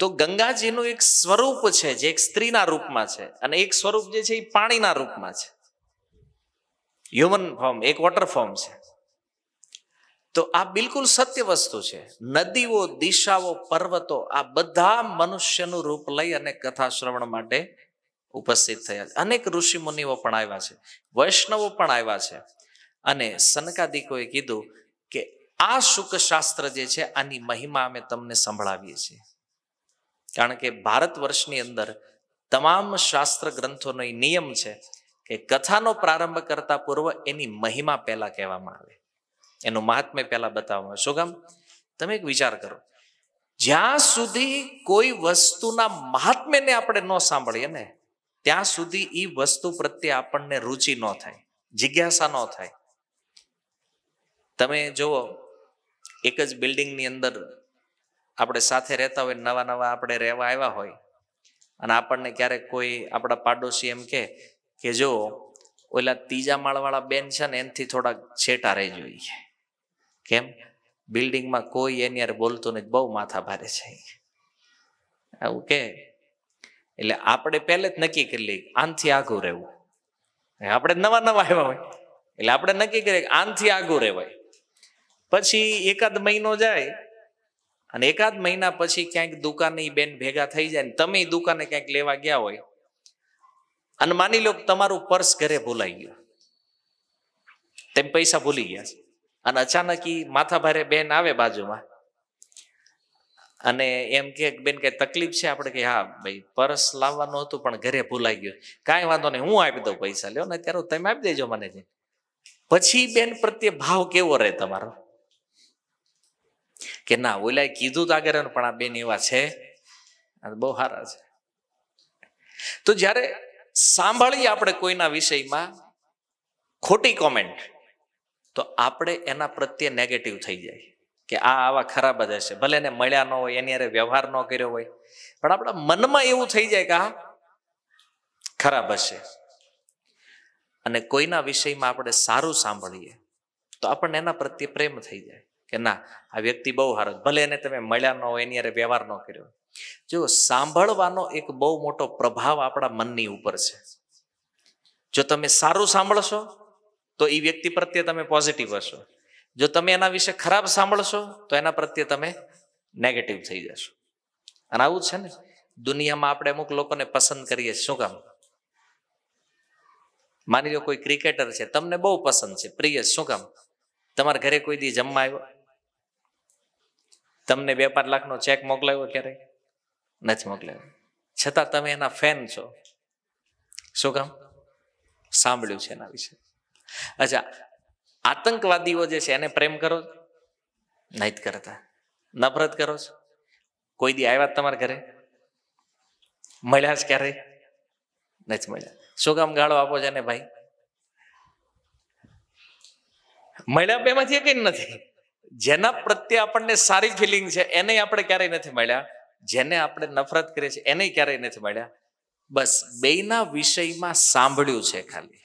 તો ગંગાજીનું એક સ્વરૂપ છે જે એક સ્ત્રીના રૂપમાં છે અને એક સ્વરૂપ જે છે એ પાણીના રૂપમાં છે હ્યુમન ફોર્મ એક વોટર ફોર્મ છે તો આ બિલકુલ સત્ય વસ્તુ છે નદીઓ દિશાઓ પર્વતો આ બધા મનુષ્યનું રૂપ લઈ અને કથા શ્રવણ માટે ઉપસ્થિત થયા છે અનેક ઋષિ મુનિઓ પણ આવ્યા છે વૈષ્ણવો પણ આવ્યા છે અને સનકાદિકોએ કીધું કે આ શુકશાસ્ત્ર જે છે આની મહિમા અમે તમને સંભળાવીએ છીએ કારણ કે ભારત વર્ષની અંદર તમામ શાસ્ત્ર ગ્રંથોનો એ નિયમ છે કે કથાનો પ્રારંભ કરતા પૂર્વ એની મહિમા પહેલાં કહેવામાં આવે એનું મહાત્મ્ય પહેલાં બતાવવામાં શું કામ તમે એક વિચાર કરો જ્યાં સુધી કોઈ વસ્તુના મહાત્મ્યને આપણે ન સાંભળીએ ને ત્યાં સુધી એ વસ્તુ પ્રત્યે આપણને રુચિ ન થાય જિજ્ઞાસા ન થાય તમે જુઓ એક જ બિલ્ડિંગની અંદર આપણે સાથે રહેતા હોય નવા નવા આપણે રહેવા આવ્યા હોય અને આપણને ક્યારેક કોઈ આપણા પાડોશી એમ કે કે જો ઓલા ત્રીજા માળવાળા બેન છે ને એનથી થોડાક છેટા રહી જોઈએ કેમ બિલ્ડિંગમાં કોઈ એની યાર બોલતું નથી બહુ માથા ભારે છે આવું કે એટલે આપણે પહેલે જ નક્કી કરી લઈએ આનથી આઘું રહેવું આપણે નવા નવા આવ્યા હોય એટલે આપણે નક્કી કરીએ આનથી આઘું રહેવાય પછી એકાદ મહિનો જાય અને એકાદ મહિના પછી ક્યાંક દુકાને બેન ભેગા થઈ જાય ને તમે દુકાને ક્યાંક લેવા ગયા હોય અને માની લો તમારું પર્સ ઘરે ભૂલાઈ ગયું તેમ પૈસા ભૂલી ગયા છે અને અચાનક ઈ માથા ભારે બેન આવે બાજુમાં અને એમ કે બેન કઈ તકલીફ છે આપણે કે હા ભાઈ પરસ લાવવાનું હતું પણ ઘરે ભૂલાઈ ગયું કાંઈ વાંધો નહીં હું આપી દઉં પૈસા લ્યો ને ત્યારે તમે આપી દેજો મને પછી બેન પ્રત્યે ભાવ કેવો રહે તમારો કે ના ઓલાએ કીધું તો પણ આ બેન એવા છે બહુ સારા છે તો જ્યારે સાંભળીએ આપણે કોઈના વિષયમાં ખોટી કોમેન્ટ તો આપણે એના પ્રત્યે નેગેટિવ થઈ જાય કે આ આવા ખરાબ જ હશે ભલે એને મળ્યા ન હોય એની અરે વ્યવહાર ન કર્યો હોય પણ આપણા મનમાં એવું થઈ જાય કે આ ખરાબ હશે અને કોઈના વિષયમાં આપણે સારું સાંભળીએ તો આપણને એના પ્રત્યે પ્રેમ થઈ જાય કે ના આ વ્યક્તિ બહુ સારો ભલે એને તમે મળ્યા ન હોય એની અરે વ્યવહાર ન કર્યો જો સાંભળવાનો એક બહુ મોટો પ્રભાવ આપણા મનની ઉપર છે જો તમે સારું સાંભળશો તો એ વ્યક્તિ પ્રત્યે તમે પોઝિટિવ હશો જો તમે એના વિશે ખરાબ સાંભળશો તો એના પ્રત્યે તમે નેગેટિવ થઈ જશો અને આવું છે ને દુનિયામાં આપણે અમુક લોકોને પસંદ કરીએ શું કામ માની લો કોઈ ક્રિકેટર છે તમને બહુ પસંદ છે પ્રિય શું કામ તમારા ઘરે કોઈ દી જમવા આવ્યો તમને બે પાંચ લાખનો ચેક મોકલાવ્યો ક્યારે નથી મોકલાવ્યો છતાં તમે એના ફેન છો શું કામ સાંભળ્યું છે એના વિશે અચ્છા આતંકવાદીઓ જે છે એને પ્રેમ કરો છો કરતા નફરત કરો છો કોઈ દી આવ્યા તમારા ઘરે મળ્યા જ ક્યારે નથી મળ્યા શું કામ ગાળો આપો છો ને ભાઈ મળ્યા બેમાંથી એક નથી જેના પ્રત્યે આપણને સારી ફિલિંગ છે એને આપણે ક્યારેય નથી મળ્યા જેને આપણે નફરત કરીએ છીએ એને ક્યારેય નથી મળ્યા બસ બેના વિષયમાં સાંભળ્યું છે ખાલી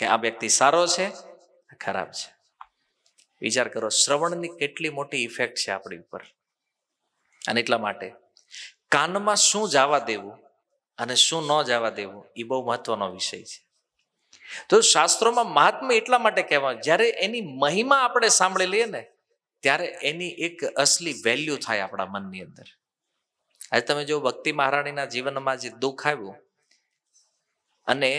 કે આ વ્યક્તિ સારો છે ખરાબ છે વિચાર કરો શ્રવણની કેટલી મોટી ઇફેક્ટ છે આપણી ઉપર અને એટલા માટે કાનમાં શું જવા દેવું અને શું ન જવા દેવું એ બહુ મહત્વનો વિષય છે તો શાસ્ત્રોમાં મહાત્મા એટલા માટે કહેવાય જ્યારે એની મહિમા આપણે સાંભળી લઈએ ને ત્યારે એની એક અસલી વેલ્યુ થાય આપણા મનની અંદર આજે તમે જો ભક્તિ મહારાણીના જીવનમાં જે દુઃખ આવ્યું અને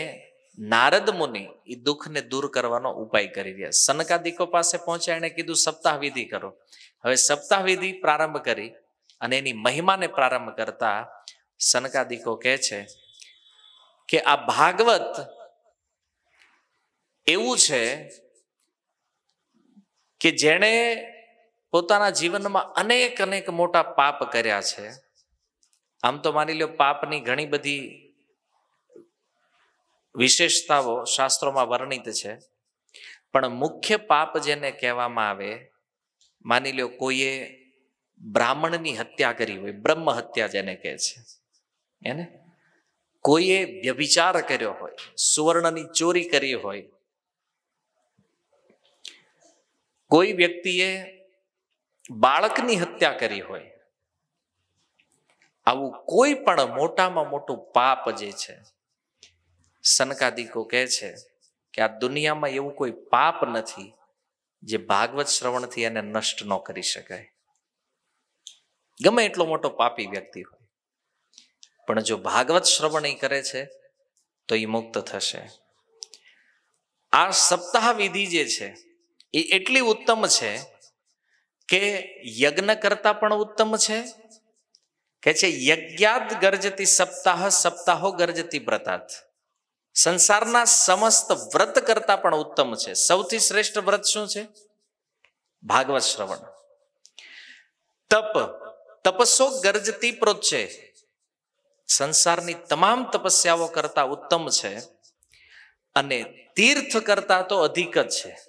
નારદ મુનિ એ દુઃખને દૂર કરવાનો ઉપાય કરી રહ્યા સનકાદિકો પાસે પહોંચ્યા એણે કીધું સપ્તાહ વિધિ કરો હવે સપ્તાહ વિધિ પ્રારંભ કરી અને એની મહિમાને પ્રારંભ કરતા સનકાદિકો કહે છે કે આ ભાગવત એવું છે કે જેણે પોતાના જીવનમાં અનેક અનેક મોટા પાપ કર્યા છે આમ તો માની લો પાપની ઘણી બધી વિશેષતાઓ શાસ્ત્રોમાં વર્ણિત છે પણ મુખ્ય પાપ જેને કહેવામાં આવે માની લો કોઈએ બ્રાહ્મણની હત્યા કરી હોય બ્રહ્મ હત્યા જેને કહે છે એને કોઈએ વ્યભિચાર કર્યો હોય સુવર્ણની ચોરી કરી હોય કોઈ વ્યક્તિએ બાળકની હત્યા કરી હોય આવું કોઈ પણ મોટામાં મોટું પાપ જે છે સનકાદિકો કહે છે કે આ દુનિયામાં એવું કોઈ પાપ નથી જે ભાગવત શ્રવણથી એને નષ્ટ ન કરી શકાય ગમે એટલો મોટો પાપી વ્યક્તિ હોય પણ જો ભાગવત શ્રવણ એ કરે છે તો એ મુક્ત થશે આ સપ્તાહ વિધિ જે છે એ એટલી ઉત્તમ છે કે યજ્ઞ કરતા પણ ઉત્તમ છે કે છે યજ્ઞાદ ગર્જતી સપ્તાહ સપ્તાહો ગરજતી વ્રતાથ સંસારના સમસ્ત વ્રત કરતા પણ ઉત્તમ છે સૌથી શ્રેષ્ઠ વ્રત શું છે ભાગવત શ્રવણ તપ તપસો ગરજતી પ્રોચે સંસારની તમામ તપસ્યાઓ કરતા ઉત્તમ છે અને તીર્થ કરતા તો અધિક જ છે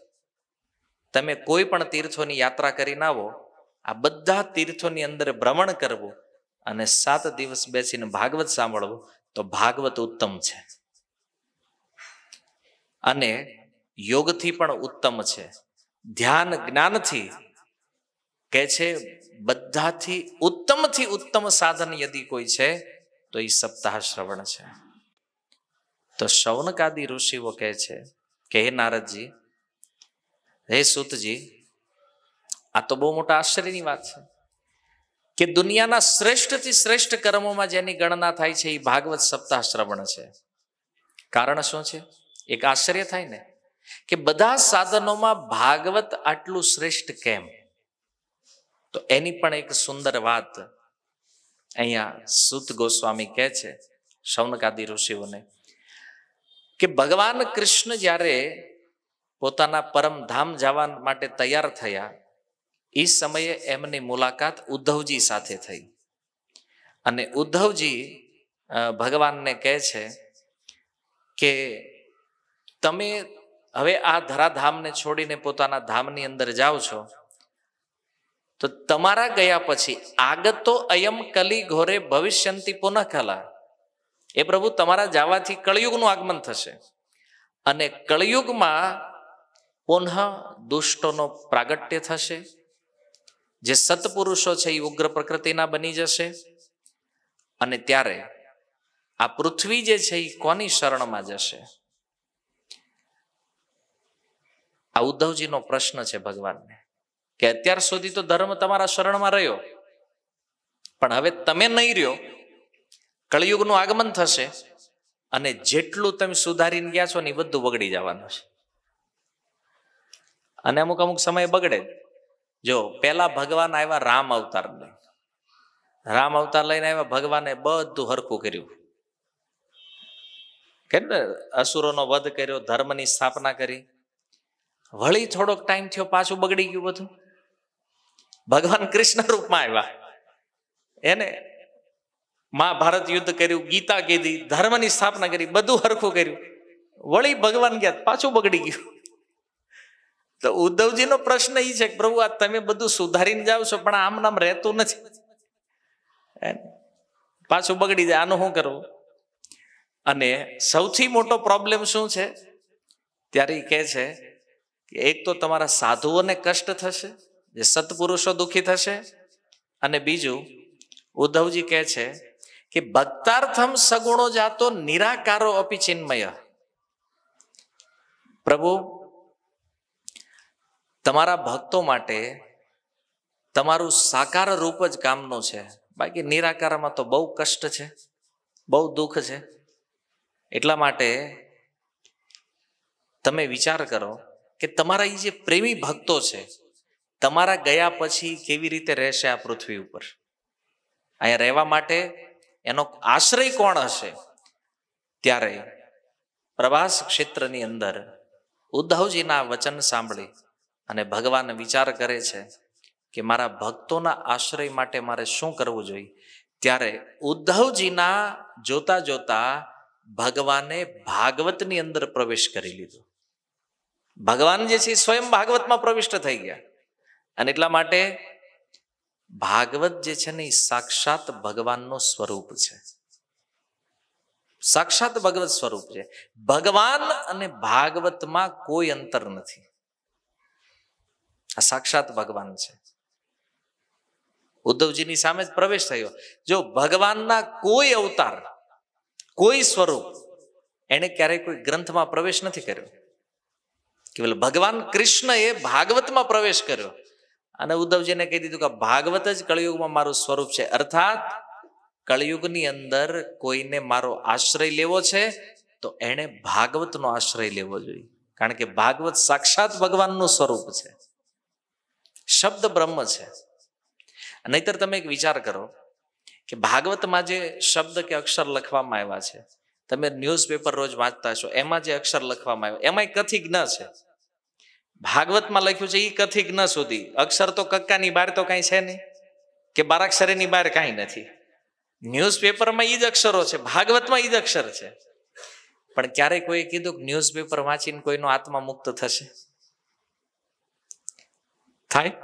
તમે કોઈ પણ તીર્થોની યાત્રા કરીને આવો આ બધા તીર્થોની અંદર ભ્રમણ કરવું અને સાત દિવસ બેસીને ભાગવત સાંભળવું તો ભાગવત ઉત્તમ છે અને યોગથી પણ ઉત્તમ છે ધ્યાન જ્ઞાનથી કે છે બધાથી ઉત્તમથી ઉત્તમ સાધન યદિ કોઈ છે તો એ સપ્તાહ શ્રવણ છે તો શૌનકાદી ઋષિઓ કહે છે કે હે નારદજી હે સુતજી આ તો બહુ મોટા આશ્ચર્યની વાત છે કે દુનિયાના શ્રેષ્ઠથી શ્રેષ્ઠ કર્મોમાં જેની ગણના થાય છે એ ભાગવત સપ્તાહ શ્રવણ છે કારણ શું છે એક આશ્ચર્ય થાય ને કે બધા સાધનોમાં ભાગવત આટલું શ્રેષ્ઠ કેમ તો એની પણ એક સુંદર વાત અહીંયા સુત ગોસ્વામી કહે છે શૌનકાદી ઋષિઓને કે ભગવાન કૃષ્ણ જ્યારે પોતાના પરમધામ જવા માટે તૈયાર થયા એ સમયે એમની મુલાકાત ઉદ્ધવજી સાથે થઈ અને ઉદ્ધવજી ભગવાનને કહે છે કે તમે હવે આ ધરાધામને છોડીને પોતાના ધામની અંદર જાઓ છો તો તમારા ગયા પછી તો અયમ કલી ઘોરે ભવિષ્યંતી પુનઃ કલા એ પ્રભુ તમારા જવાથી કળિયુગનું આગમન થશે અને કળિયુગમાં પુનઃ દુષ્ટોનો પ્રાગટ્ય થશે જે સત્પુરુષો છે એ ઉગ્ર પ્રકૃતિના બની જશે અને ત્યારે આ પૃથ્વી જે છે એ કોની શરણમાં જશે આ ઉદ્ધવજીનો પ્રશ્ન છે ભગવાનને કે અત્યાર સુધી તો ધર્મ તમારા શરણમાં રહ્યો પણ હવે તમે નહીં રહ્યો કળિયુગનું આગમન થશે અને જેટલું તમે સુધારીને ગયા છો ને એ બધું બગડી જવાનું છે અને અમુક અમુક સમય બગડે જો પહેલા ભગવાન આવ્યા રામ અવતાર લઈ રામ અવતાર લઈને આવ્યા ભગવાને બધું હરખું કર્યું કેમ ને અસુરોનો વધ કર્યો ધર્મની સ્થાપના કરી વળી થોડોક ટાઈમ થયો પાછું બગડી ગયું બધું ભગવાન કૃષ્ણ રૂપમાં આવ્યા એને મહાભારત યુદ્ધ કર્યું ગીતા કીધી ધર્મની સ્થાપના કરી બધું હરખું કર્યું વળી ભગવાન ગયા પાછું બગડી ગયું તો ઉદ્ધવજીનો પ્રશ્ન એ છે કે પ્રભુ આ તમે બધું સુધારીને જાઓ છો પણ આમ નામ રહેતું નથી પાછું બગડી જાય આનું શું કરવું અને સૌથી મોટો પ્રોબ્લેમ શું છે ત્યારે એ કહે છે કે એક તો તમારા સાધુઓને કષ્ટ થશે જે સત્પુરુષો દુઃખી થશે અને બીજું ઉદ્ધવજી કહે છે કે ભક્તાર્થમ સગુણો જાતો નિરાકારો અપી ચિન્મય પ્રભુ તમારા ભક્તો માટે તમારું સાકાર રૂપ જ કામનું છે બાકી નિરાકારમાં તો બહુ કષ્ટ છે બહુ દુઃખ છે એટલા માટે તમે વિચાર કરો કે તમારા એ જે પ્રેમી ભક્તો છે તમારા ગયા પછી કેવી રીતે રહેશે આ પૃથ્વી ઉપર અહીંયા રહેવા માટે એનો આશ્રય કોણ હશે ત્યારે પ્રવાસ ક્ષેત્રની અંદર ઉદ્ધવજીના વચન સાંભળી અને ભગવાન વિચાર કરે છે કે મારા ભક્તોના આશ્રય માટે મારે શું કરવું જોઈએ ત્યારે ઉદ્ધવજીના જોતા જોતા ભગવાને ભાગવતની અંદર પ્રવેશ કરી લીધો ભગવાન જે છે સ્વયં ભાગવતમાં પ્રવિષ્ટ થઈ ગયા અને એટલા માટે ભાગવત જે છે ને એ સાક્ષાત ભગવાનનો સ્વરૂપ છે સાક્ષાત ભગવત સ્વરૂપ છે ભગવાન અને ભાગવતમાં કોઈ અંતર નથી આ સાક્ષાત ભગવાન છે ઉદ્ધવજીની સામે જ પ્રવેશ થયો જો ભગવાનના કોઈ અવતાર કોઈ સ્વરૂપ એને ક્યારેય કોઈ ગ્રંથમાં પ્રવેશ નથી કર્યો કે બોલે ભગવાન કૃષ્ણએ ભાગવતમાં પ્રવેશ કર્યો અને ઉદ્ધવજીને કહી દીધું કે ભાગવત જ કળિયુગમાં મારું સ્વરૂપ છે અર્થાત કળિયુગની અંદર કોઈને મારો આશ્રય લેવો છે તો એણે ભાગવતનો આશ્રય લેવો જોઈએ કારણ કે ભાગવત સાક્ષાત ભગવાનનું સ્વરૂપ છે શબ્દ બ્રહ્મ છે નહીતર તમે એક વિચાર કરો કે ભાગવતમાં જે શબ્દ કે અક્ષર લખવામાં આવ્યા છે તમે ન્યૂઝપેપર રોજ વાંચતા છો એમાં જે અક્ષર લખવામાં આવ્યો એમાં કથિ જ્ઞ છે ભાગવતમાં લખ્યું છે એ કથિ જ્ઞ સુધી અક્ષર તો કક્કાની બહાર તો કાંઈ છે નહીં કે બારાક્ષરેની બહાર કાંઈ નથી ન્યૂઝપેપરમાં એ જ અક્ષરો છે ભાગવતમાં એ જ અક્ષર છે પણ ક્યારેય કોઈએ કીધું કે ન્યૂઝપેપર વાંચીને કોઈનો આત્મા મુક્ત થશે થાય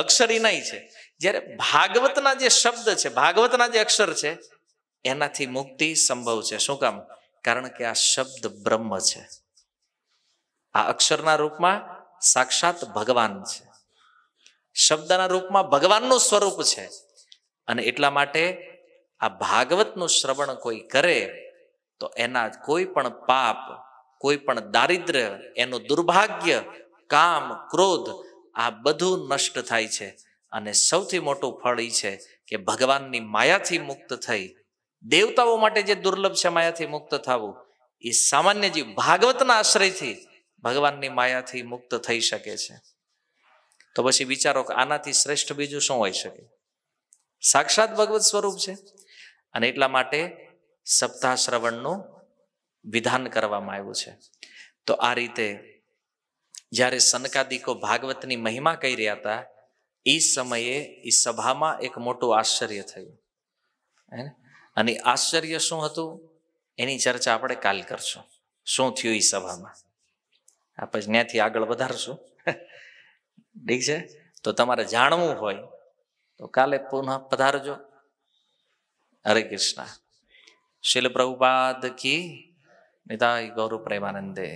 અક્ષર નહીં છે જ્યારે ભાગવતના જે શબ્દ છે ભાગવતના જે અક્ષર છે એનાથી મુક્તિ સંભવ છે શું કામ કારણ કે આ શબ્દ બ્રહ્મ છે આ અક્ષરના રૂપમાં સાક્ષાત ભગવાન છે શબ્દના રૂપમાં ભગવાનનું સ્વરૂપ છે અને એટલા માટે આ ભાગવતનું શ્રવણ કોઈ કરે તો એના કોઈ પણ પાપ કોઈ પણ દારિદ્ર્ય એનું દુર્ભાગ્ય કામ ક્રોધ આ બધું નષ્ટ થાય છે અને સૌથી મોટું ફળ એ છે કે ભગવાનની માયાથી મુક્ત થઈ દેવતાઓ માટે જે દુર્લભ છે માયાથી મુક્ત થવું એ સામાન્ય જીવ ભાગવતના આશ્રયથી ભગવાનની માયાથી મુક્ત થઈ શકે છે તો પછી વિચારો કે આનાથી શ્રેષ્ઠ બીજું શું હોઈ શકે સાક્ષાત ભગવત સ્વરૂપ છે અને એટલા માટે સપ્તાહ શ્રવણનું વિધાન કરવામાં આવ્યું છે તો આ રીતે જ્યારે સનકાદિકો ભાગવતની મહિમા કહી રહ્યા હતા એ સમયે એ સભામાં એક મોટું આશ્ચર્ય થયું હે અને આશ્ચર્ય શું હતું એની ચર્ચા આપણે કાલ કરશું શું થયું એ સભામાં આપણે ત્યાંથી આગળ વધારશું ઠીક છે તો તમારે જાણવું હોય તો કાલે પુનઃ પધારજો હરે કૃષ્ણ શિલ પ્રભુપાદ કી નિતાય ગૌરવ પ્રેમાનંદે